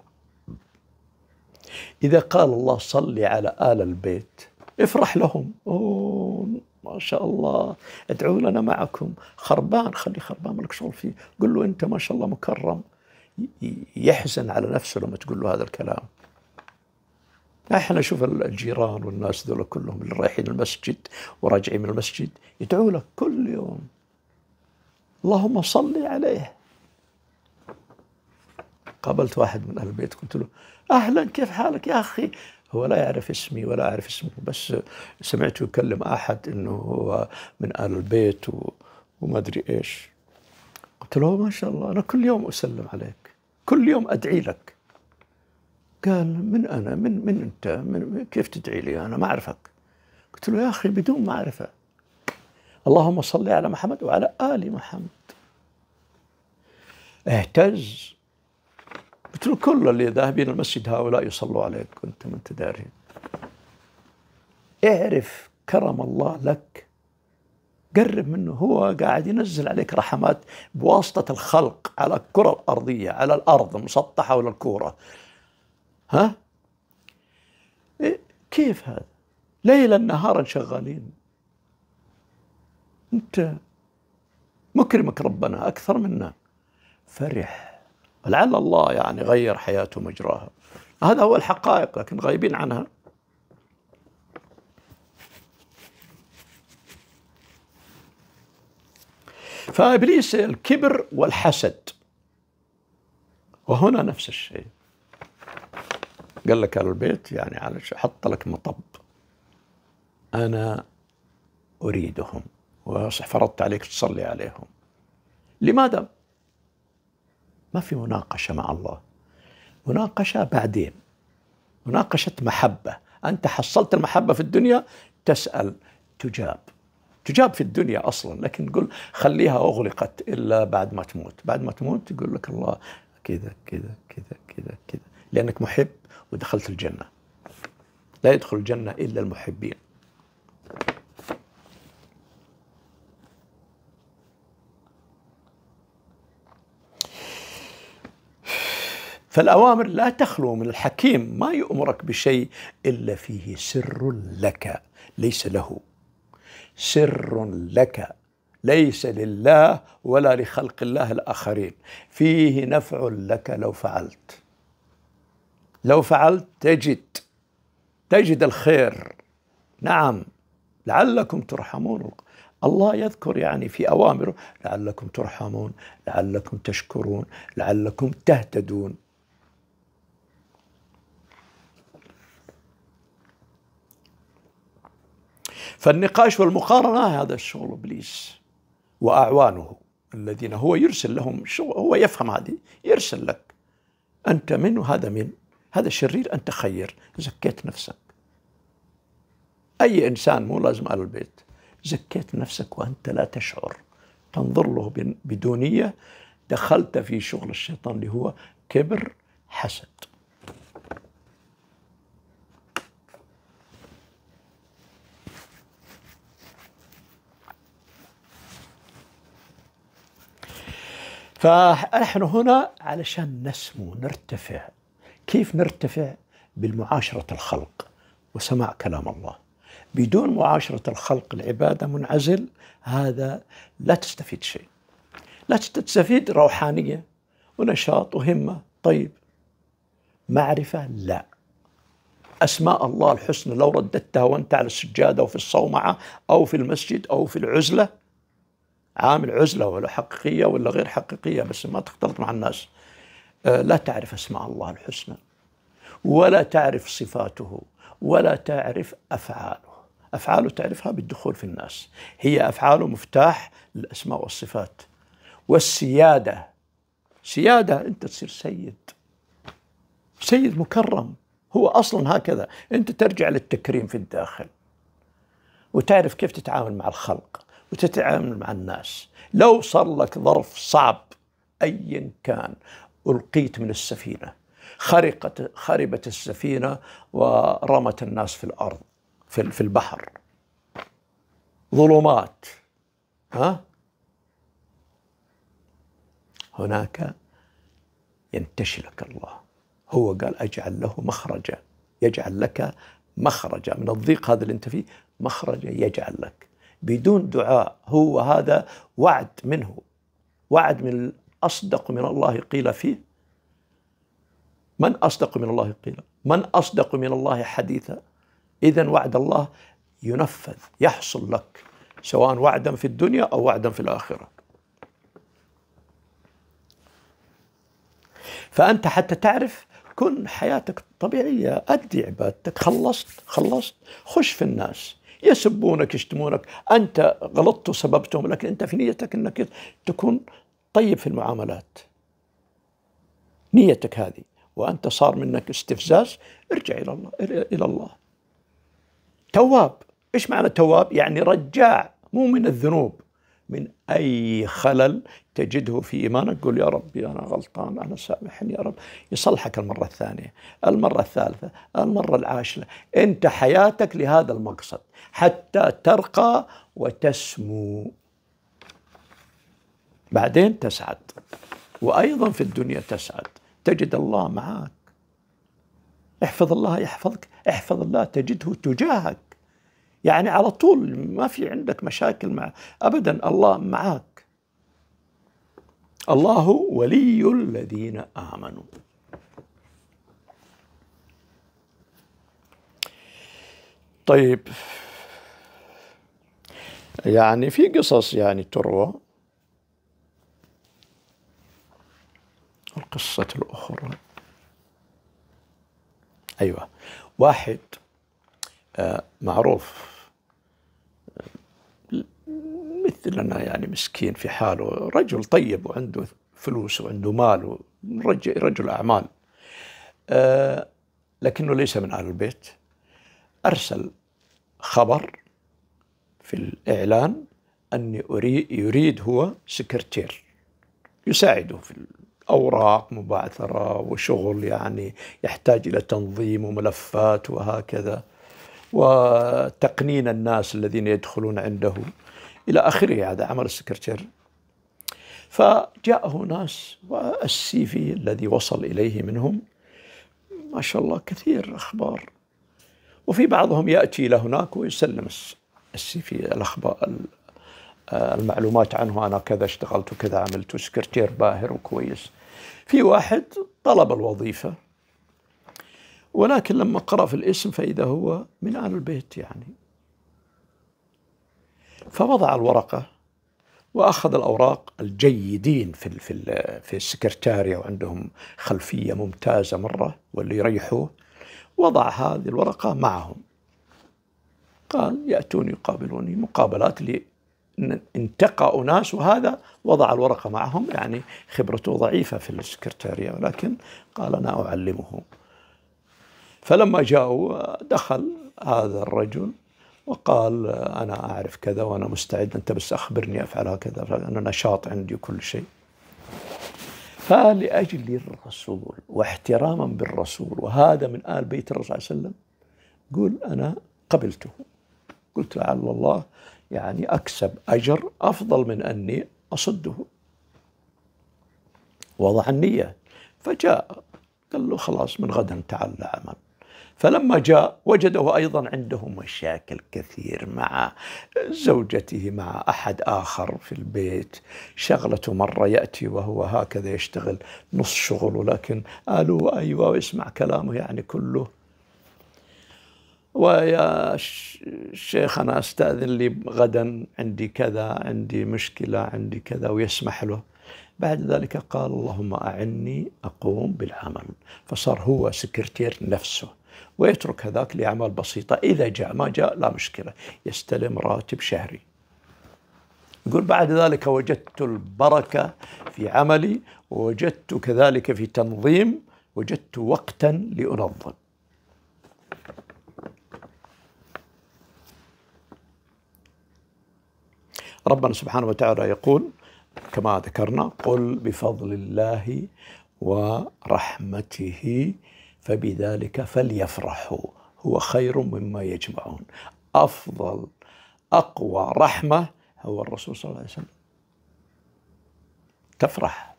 إذا قال الله صلي على آل البيت افرح لهم أوه ما شاء الله ادعوا لنا معكم خربان خلي خربان مالك شغل فيه قل له أنت ما شاء الله مكرم يحزن على نفسه لما تقول له هذا الكلام احنا نشوف الجيران والناس ذولا كلهم اللي رايحين المسجد وراجعين من المسجد يدعوا لك كل يوم اللهم صل عليه قابلت واحد من اهل البيت قلت له اهلا كيف حالك يا اخي هو لا يعرف اسمي ولا أعرف اسمه بس سمعته يكلم أحد أنه هو من آل البيت و... وما أدري إيش قلت له ما شاء الله أنا كل يوم أسلم عليك كل يوم أدعي لك قال من أنا من من أنت من كيف تدعي لي أنا ما أعرفك قلت له يا أخي بدون معرفة اللهم صل على محمد وعلى آل محمد اهتز قلت له كل اللي ذاهبين المسجد هؤلاء يصلوا عليك كنت من تداري اعرف كرم الله لك قرب منه هو قاعد ينزل عليك رحمات بواسطة الخلق على الكرة الأرضية على الأرض المسطحة ولا الكورة ها إيه كيف هذا ليلا نهارا شغالين أنت مكرمك ربنا أكثر منا فرح لعل الله يعني غير حياته مجراها هذا هو الحقائق لكن غايبين عنها فابليس الكبر والحسد وهنا نفس الشيء قال لك على البيت يعني على حط لك مطب انا اريدهم وفرضت عليك تصلي عليهم لماذا ما في مناقشة مع الله مناقشة بعدين مناقشة محبة أنت حصلت المحبة في الدنيا تسأل تجاب تجاب في الدنيا أصلا لكن تقول خليها أغلقت إلا بعد ما تموت بعد ما تموت يقول لك الله كذا كذا كذا كذا كذا لأنك محب ودخلت الجنة لا يدخل الجنة إلا المحبين فالأوامر لا تخلو من الحكيم ما يؤمرك بشيء إلا فيه سر لك ليس له سر لك ليس لله ولا لخلق الله الآخرين فيه نفع لك لو فعلت لو فعلت تجد تجد الخير نعم لعلكم ترحمون الله يذكر يعني في أوامره لعلكم ترحمون لعلكم تشكرون لعلكم تهتدون فالنقاش والمقارنة هذا شغل إبليس وأعوانه الذين هو يرسل لهم هو يفهم هذه يرسل لك أنت من وهذا من هذا شرير أنت خير زكيت نفسك أي إنسان مو لازم على البيت زكيت نفسك وأنت لا تشعر تنظر له بدونية دخلت في شغل الشيطان اللي هو كبر حسد فنحن هنا علشان نسمو نرتفع كيف نرتفع بالمعاشرة الخلق وسماع كلام الله بدون معاشرة الخلق العبادة منعزل هذا لا تستفيد شيء لا تستفيد روحانية ونشاط وهمة طيب معرفة لا أسماء الله الحسنى لو رددتها وأنت على السجادة أو في الصومعة أو في المسجد أو في العزلة عامل عزلة ولا حقيقية ولا غير حقيقية بس ما تختلط مع الناس آه، لا تعرف أسماء الله الحسنى ولا تعرف صفاته ولا تعرف أفعاله أفعاله تعرفها بالدخول في الناس هي أفعاله مفتاح للأسماء والصفات والسيادة سيادة أنت تصير سيد سيد مكرم هو أصلا هكذا أنت ترجع للتكريم في الداخل وتعرف كيف تتعامل مع الخلق وتتعامل مع الناس لو صار لك ظرف صعب أيا كان ألقيت من السفينة خرقت خربت السفينة ورمت الناس في الأرض في, في البحر ظلمات ها هناك ينتشلك الله هو قال أجعل له مخرجا يجعل لك مخرجا من الضيق هذا اللي أنت فيه مخرجا يجعل لك بدون دعاء هو هذا وعد منه وعد من أصدق من الله قيل فيه من أصدق من الله قيل من أصدق من الله حديثا إذا وعد الله ينفذ يحصل لك سواء وعدا في الدنيا أو وعدا في الآخرة فأنت حتى تعرف كن حياتك طبيعية أدي عبادتك خلصت خلصت خش في الناس يسبونك يشتمونك أنت غلطت وسببتهم لكن أنت في نيتك أنك تكون طيب في المعاملات نيتك هذه وأنت صار منك استفزاز ارجع إلى الله إلى الله تواب إيش معنى تواب يعني رجاع مو من الذنوب من أي خلل تجده في إيمانك قول يا ربي أنا غلطان أنا سامحني يا رب يصلحك المرة الثانية المرة الثالثة المرة العاشرة أنت حياتك لهذا المقصد حتى ترقى وتسمو بعدين تسعد وأيضا في الدنيا تسعد تجد الله معك احفظ الله يحفظك احفظ الله تجده تجاهك يعني على طول ما في عندك مشاكل مع أبدا الله معك الله ولي الذين آمنوا طيب يعني في قصص يعني تروى القصة الأخرى أيوة واحد آه، معروف مثلنا يعني مسكين في حاله رجل طيب وعنده فلوس وعنده مال ورجل رجل أعمال آه لكنه ليس من أهل البيت أرسل خبر في الإعلان أني أريد يريد هو سكرتير يساعده في أوراق مبعثرة وشغل يعني يحتاج إلى تنظيم وملفات وهكذا وتقنين الناس الذين يدخلون عنده إلى آخره هذا عمل السكرتير فجاءه ناس والسي في الذي وصل إليه منهم ما شاء الله كثير أخبار وفي بعضهم يأتي إلى هناك ويسلم السي في الأخبار المعلومات عنه أنا كذا اشتغلت وكذا عملت سكرتير باهر وكويس في واحد طلب الوظيفة ولكن لما قرأ في الاسم فإذا هو من آل البيت يعني فوضع الورقة وأخذ الأوراق الجيدين في في في السكرتارية وعندهم خلفية ممتازة مرة واللي يريحوه وضع هذه الورقة معهم قال يأتون يقابلوني مقابلات لي انتقى أناس وهذا وضع الورقة معهم يعني خبرته ضعيفة في السكرتارية ولكن قال أنا أعلمه فلما جاءوا دخل هذا الرجل وقال أنا أعرف كذا وأنا مستعد أنت بس أخبرني أفعل هكذا أنا نشاط عندي وكل شيء فلأجل الرسول واحتراما بالرسول وهذا من آل بيت الرسول صلى الله عليه وسلم قل أنا قبلته قلت لعل الله يعني أكسب أجر أفضل من أني أصده وضع النية فجاء قال له خلاص من غدا تعال لعمل فلما جاء وجده أيضا عنده مشاكل كثير مع زوجته مع أحد آخر في البيت شغلته مرة يأتي وهو هكذا يشتغل نص شغله لكن قالوا أيوة ويسمع كلامه يعني كله ويا شيخ أنا أستأذن لي غدا عندي كذا عندي مشكلة عندي كذا ويسمح له بعد ذلك قال اللهم أعني أقوم بالعمل فصار هو سكرتير نفسه ويترك هذاك لأعمال بسيطة إذا جاء ما جاء لا مشكلة يستلم راتب شهري يقول بعد ذلك وجدت البركة في عملي ووجدت كذلك في تنظيم وجدت وقتا لأنظم ربنا سبحانه وتعالى يقول كما ذكرنا قل بفضل الله ورحمته فبذلك فليفرحوا هو خير مما يجمعون أفضل أقوى رحمة هو الرسول صلى الله عليه وسلم تفرح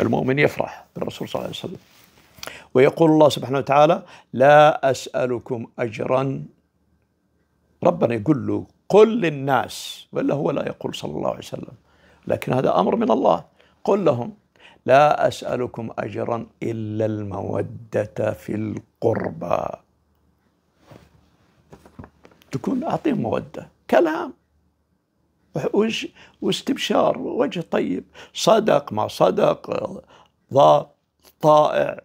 المؤمن يفرح بالرسول صلى الله عليه وسلم ويقول الله سبحانه وتعالى لا أسألكم أجرا ربنا يقول له قل للناس ولا هو لا يقول صلى الله عليه وسلم لكن هذا أمر من الله قل لهم لا أسألكم أجرا إلا المودة في القربى تكون أعطيهم مودة كلام واستبشار وجه طيب صدق ما صدق ضاق طائع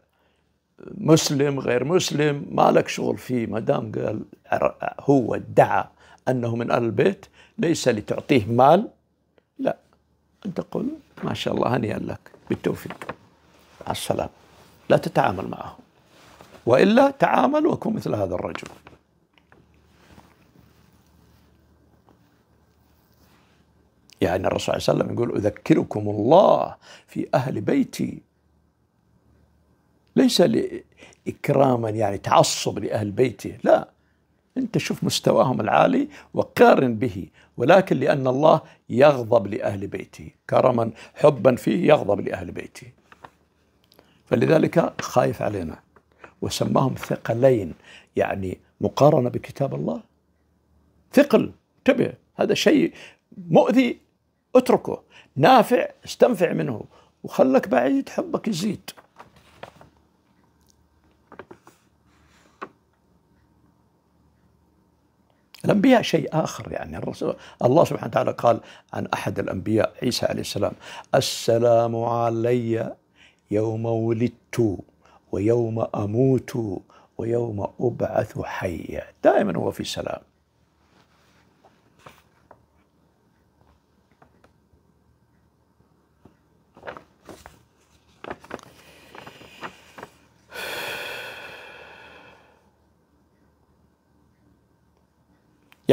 مسلم غير مسلم ما لك شغل فيه ما دام قال هو ادعى انه من اهل البيت ليس لتعطيه مال لا انت قل ما شاء الله هنيئا لك بالتوفيق على السلام لا تتعامل معهم وإلا تعامل وكن مثل هذا الرجل يعني الرسول صلى الله عليه وسلم يقول أذكركم الله في أهل بيتي ليس لإكراما يعني تعصب لأهل بيته لا أنت شوف مستواهم العالي وقارن به ولكن لأن الله يغضب لأهل بيته كرما حبا فيه يغضب لأهل بيته فلذلك خايف علينا وسماهم ثقلين يعني مقارنة بكتاب الله ثقل انتبه هذا شيء مؤذي اتركه نافع استنفع منه وخلك بعيد حبك يزيد الأنبياء شيء آخر يعني الرسول الله سبحانه وتعالى قال عن أحد الأنبياء عيسى عليه السلام السلام علي يوم ولدت ويوم أموت ويوم أبعث حيا دائما هو في سلام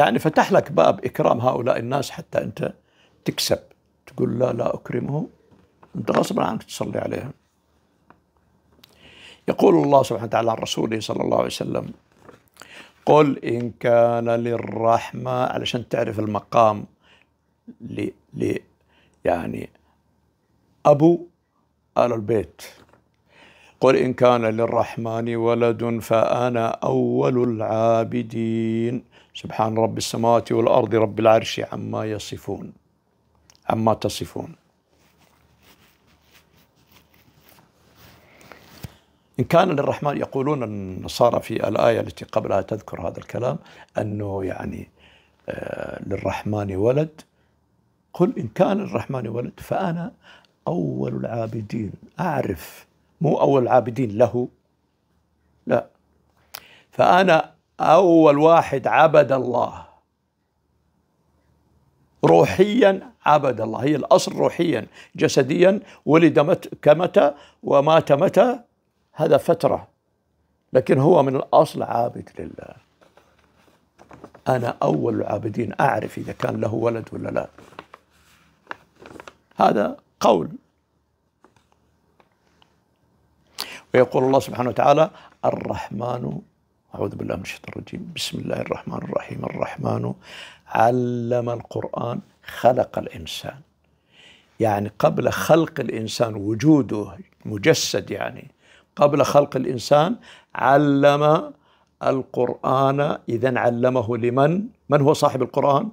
يعني فتح لك باب إكرام هؤلاء الناس حتى أنت تكسب تقول لا لا أكرمهم أنت غصبا عنك تصلي عليهم يقول الله سبحانه وتعالى عن رسوله صلى الله عليه وسلم قل إن كان للرحمة علشان تعرف المقام ل يعني أبو آل البيت قل إن كان للرحمن ولد فأنا أول العابدين سبحان رب السماوات والأرض رب العرش عما يصفون عما تصفون إن كان للرحمن يقولون النصارى في الآية التي قبلها تذكر هذا الكلام أنه يعني آه، للرحمن ولد قل إن كان للرحمن ولد فأنا أول العابدين أعرف مو أول عابدين له لا فأنا أول واحد عبد الله روحيا عبد الله هي الأصل روحيا جسديا ولد كمتى ومات متى هذا فترة لكن هو من الأصل عابد لله أنا أول العابدين أعرف إذا كان له ولد ولا لا هذا قول ويقول الله سبحانه وتعالى الرحمن أعوذ بالله من الشيطان الرجيم بسم الله الرحمن الرحيم الرحمن علم القرآن خلق الإنسان يعني قبل خلق الإنسان وجوده مجسد يعني قبل خلق الإنسان علم القرآن إذا علمه لمن؟ من هو صاحب القرآن؟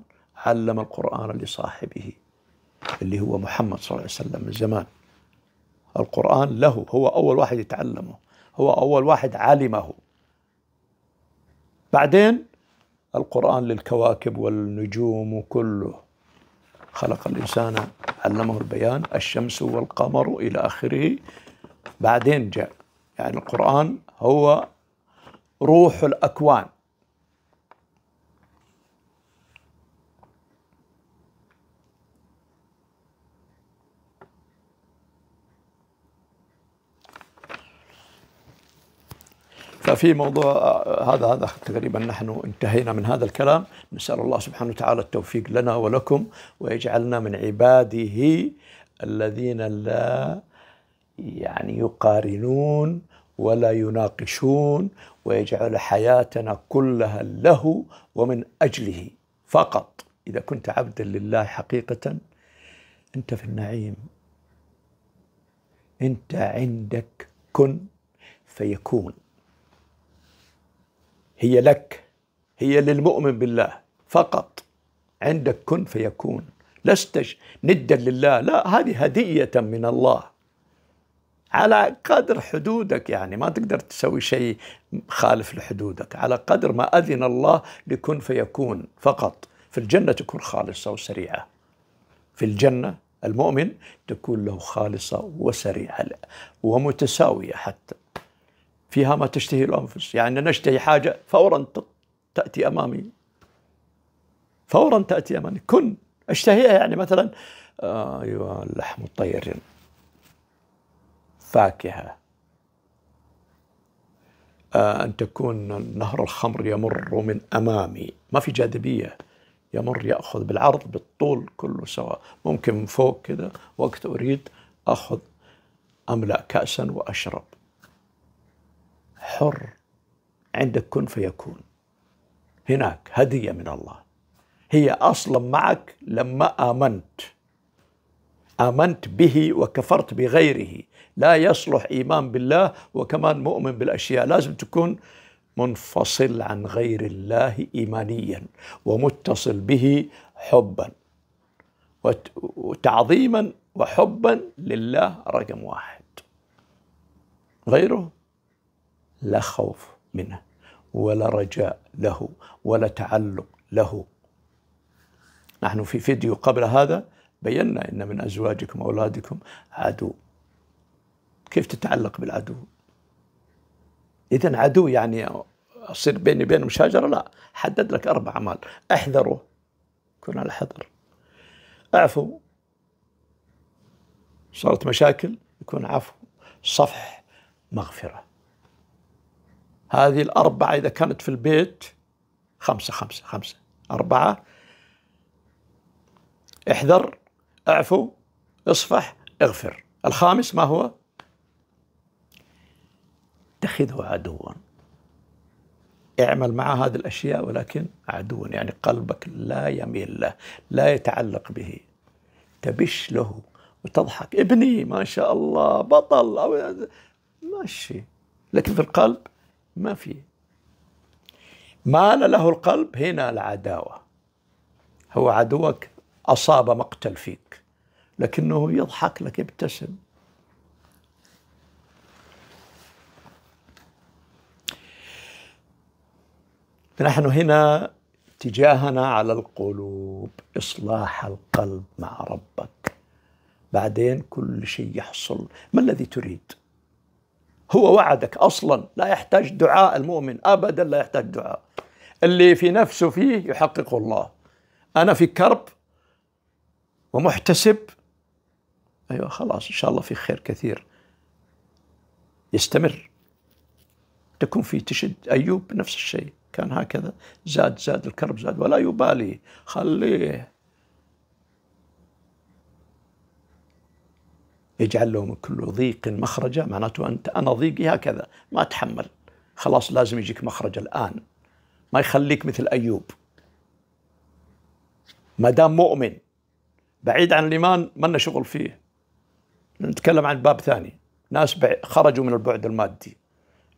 علم القرآن لصاحبه اللي هو محمد صلى الله عليه وسلم من زمان القرآن له هو أول واحد يتعلمه هو أول واحد علمه بعدين القرآن للكواكب والنجوم وكله خلق الإنسان علمه البيان الشمس والقمر إلى آخره بعدين جاء يعني القرآن هو روح الأكوان ففي موضوع آه، هذا هذا تقريبا نحن انتهينا من هذا الكلام نسأل الله سبحانه وتعالى التوفيق لنا ولكم ويجعلنا من عباده الذين لا يعني يقارنون ولا يناقشون ويجعل حياتنا كلها له ومن أجله فقط إذا كنت عبدا لله حقيقة أنت في النعيم أنت عندك كن فيكون هي لك هي للمؤمن بالله فقط عندك كن فيكون لست ندا لله لا هذه هدية من الله على قدر حدودك يعني ما تقدر تسوي شيء خالف لحدودك على قدر ما أذن الله لكن فيكون فقط في الجنة تكون خالصة وسريعة في الجنة المؤمن تكون له خالصة وسريعة ومتساوية حتى فيها ما تشتهي الأنفس يعني نشتهي حاجة فورا تأتي أمامي فورا تأتي أمامي كن اشتهيها يعني مثلا آه، أيوة اللحم الطير فاكهة آه، أن تكون نهر الخمر يمر من أمامي ما في جاذبية يمر يأخذ بالعرض بالطول كله سواء ممكن من فوق كده وقت أريد أخذ أملأ كأسا وأشرب حر عندك كن فيكون هناك هدية من الله هي أصلا معك لما آمنت آمنت به وكفرت بغيره لا يصلح إيمان بالله وكمان مؤمن بالأشياء لازم تكون منفصل عن غير الله إيمانيا ومتصل به حبا وتعظيما وحبا لله رقم واحد غيره لا خوف منه ولا رجاء له ولا تعلق له نحن في فيديو قبل هذا بينا ان من ازواجكم واولادكم عدو كيف تتعلق بالعدو اذا عدو يعني اصير بيني وبين شجره لا حدد لك اربع اعمال احذروا كن على حذر اعفو صارت مشاكل يكون عفو صفح مغفره هذه الأربعة إذا كانت في البيت خمسة خمسة خمسة أربعة احذر اعفو اصفح اغفر الخامس ما هو اتخذه عدوا اعمل مع هذه الأشياء ولكن عدوا يعني قلبك لا يميل له لا يتعلق به تبش له وتضحك ابني ما شاء الله بطل أو ماشي لكن في القلب ما في مال له القلب هنا العداوة هو عدوك أصاب مقتل فيك لكنه يضحك لك يبتسم نحن هنا اتجاهنا على القلوب إصلاح القلب مع ربك بعدين كل شيء يحصل ما الذي تريد هو وعدك أصلا لا يحتاج دعاء المؤمن أبدا لا يحتاج دعاء اللي في نفسه فيه يحققه الله أنا في كرب ومحتسب أيوة خلاص إن شاء الله في خير كثير يستمر تكون في تشد أيوب نفس الشيء كان هكذا زاد زاد الكرب زاد ولا يبالي خليه اجعل له من كل ضيق مخرجا معناته أنت أنا ضيقي هكذا ما أتحمل خلاص لازم يجيك مخرج الآن ما يخليك مثل أيوب ما دام مؤمن بعيد عن الإيمان ما شغل فيه نتكلم عن باب ثاني ناس خرجوا من البعد المادي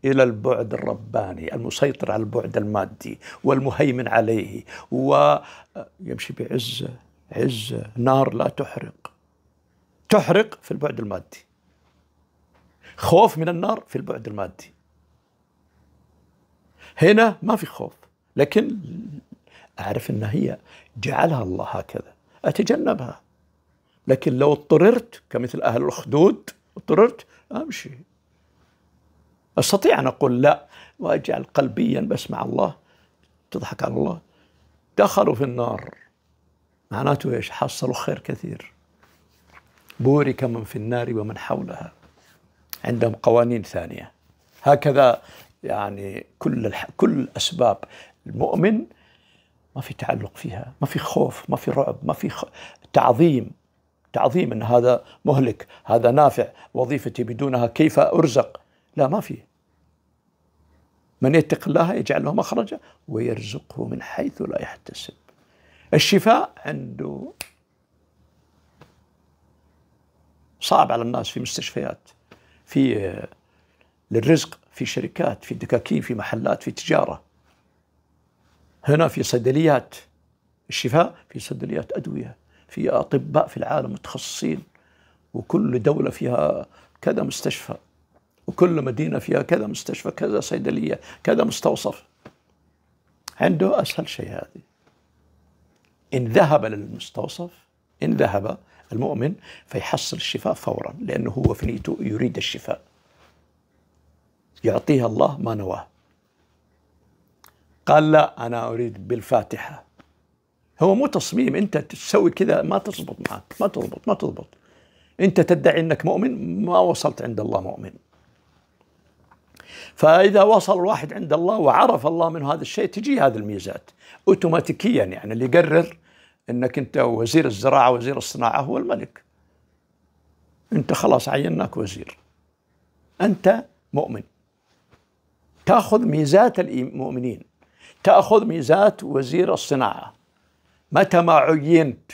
الى البعد الرباني المسيطر على البعد المادي والمهيمن عليه ويمشي بعزه عزه نار لا تحرق تحرق في البعد المادي خوف من النار في البعد المادي هنا ما في خوف لكن أعرف أن هي جعلها الله هكذا أتجنبها لكن لو اضطررت كمثل أهل الأخدود اضطررت أمشي أستطيع أن أقول لا وأجعل قلبيا بس مع الله تضحك على الله دخلوا في النار معناته ايش حصلوا خير كثير بورك من في النار ومن حولها عندهم قوانين ثانية هكذا يعني كل الح... كل الأسباب المؤمن ما في تعلق فيها ما في خوف ما في رعب ما في خ... تعظيم تعظيم أن هذا مهلك هذا نافع وظيفتي بدونها كيف أرزق لا ما في من يتق الله يجعل له مخرجا ويرزقه من حيث لا يحتسب الشفاء عنده صعب على الناس في مستشفيات في آه، للرزق في شركات في دكاكين في محلات في تجارة هنا في صيدليات الشفاء في صيدليات أدوية في أطباء في العالم متخصصين وكل دولة فيها كذا مستشفى وكل مدينة فيها كذا مستشفى كذا صيدلية كذا مستوصف عنده أسهل شيء هذه إن ذهب للمستوصف إن ذهب المؤمن فيحصل الشفاء فورا لأنه هو في نيته يريد الشفاء يعطيها الله ما نواه قال لا أنا أريد بالفاتحة هو مو تصميم أنت تسوي كذا ما تضبط معك ما تضبط ما تضبط أنت تدعي أنك مؤمن ما وصلت عند الله مؤمن فإذا وصل الواحد عند الله وعرف الله من هذا الشيء تجي هذه الميزات أوتوماتيكيا يعني اللي يقرر انك انت وزير الزراعه وزير الصناعه هو الملك انت خلاص عيناك وزير انت مؤمن تاخذ ميزات المؤمنين تاخذ ميزات وزير الصناعه متى ما عينت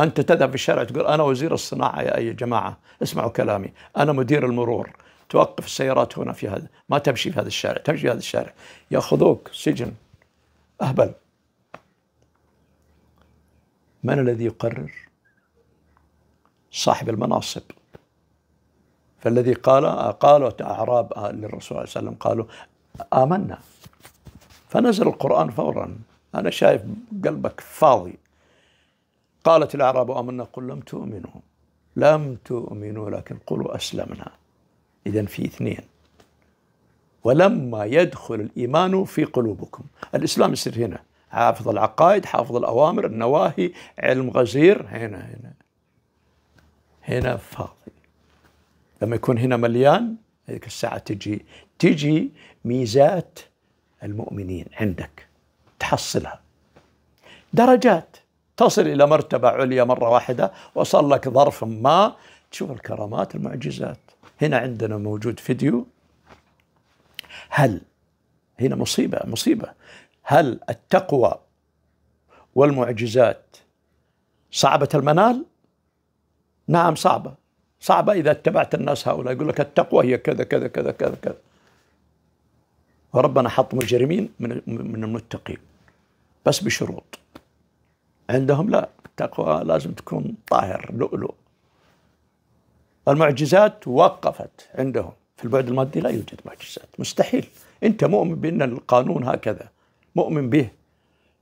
انت تذهب في الشارع تقول انا وزير الصناعه يا اي جماعه اسمعوا كلامي انا مدير المرور توقف السيارات هنا في هذا ما تمشي في هذا الشارع تمشي في هذا الشارع ياخذوك سجن اهبل من الذي يقرر صاحب المناصب فالذي قال قالوا أعراب للرسول صلى الله عليه وسلم قالوا آمنا فنزل القرآن فورا أنا شايف قلبك فاضي قالت الأعراب آمنا قل لم تؤمنوا لم تؤمنوا لكن قلوا أسلمنا إذا في اثنين ولما يدخل الإيمان في قلوبكم الإسلام يصير هنا حافظ العقائد حافظ الأوامر النواهي علم غزير هنا هنا هنا فاضي لما يكون هنا مليان هذيك الساعة تجي تجي ميزات المؤمنين عندك تحصلها درجات تصل إلى مرتبة عليا مرة واحدة وصل لك ظرف ما تشوف الكرامات المعجزات هنا عندنا موجود فيديو هل هنا مصيبة مصيبة هل التقوى والمعجزات صعبة المنال؟ نعم صعبة صعبة إذا اتبعت الناس هؤلاء يقول لك التقوى هي كذا كذا كذا كذا كذا وربنا حط مجرمين من من المتقين بس بشروط عندهم لا التقوى لازم تكون طاهر لؤلؤ المعجزات وقفت عندهم في البعد المادي لا يوجد معجزات مستحيل انت مؤمن بان القانون هكذا مؤمن به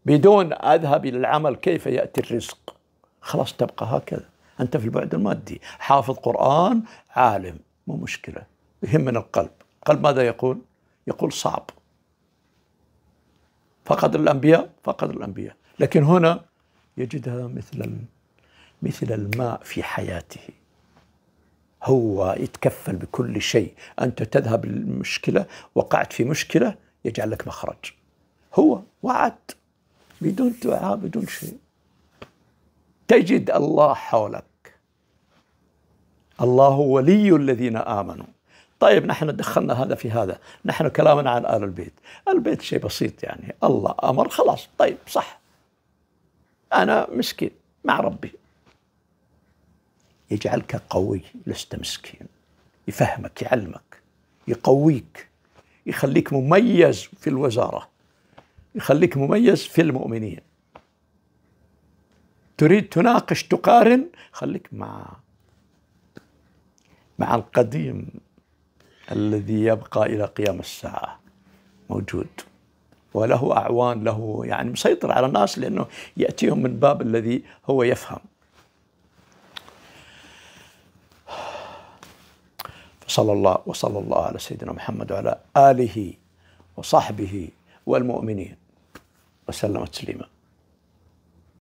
بدون أذهب إلى العمل كيف يأتي الرزق خلاص تبقى هكذا أنت في البعد المادي حافظ قرآن عالم مو مشكلة يهمنا القلب القلب ماذا يقول يقول صعب فقد الأنبياء فقد الأنبياء لكن هنا يجدها مثل مثل الماء في حياته هو يتكفل بكل شيء أنت تذهب للمشكله وقعت في مشكلة يجعل لك مخرج هو وعد بدون دعاء بدون شيء تجد الله حولك الله ولي الذين آمنوا طيب نحن دخلنا هذا في هذا نحن كلامنا عن آل البيت البيت شيء بسيط يعني الله أمر خلاص طيب صح أنا مسكين مع ربي يجعلك قوي لست مسكين يفهمك يعلمك يقويك يخليك مميز في الوزاره يخليك مميز في المؤمنين تريد تناقش تقارن خليك مع مع القديم الذي يبقى إلى قيام الساعة موجود وله أعوان له يعني مسيطر على الناس لأنه يأتيهم من باب الذي هو يفهم صلى الله وصلى الله على سيدنا محمد وعلى آله وصحبه والمؤمنين وسلم تسليما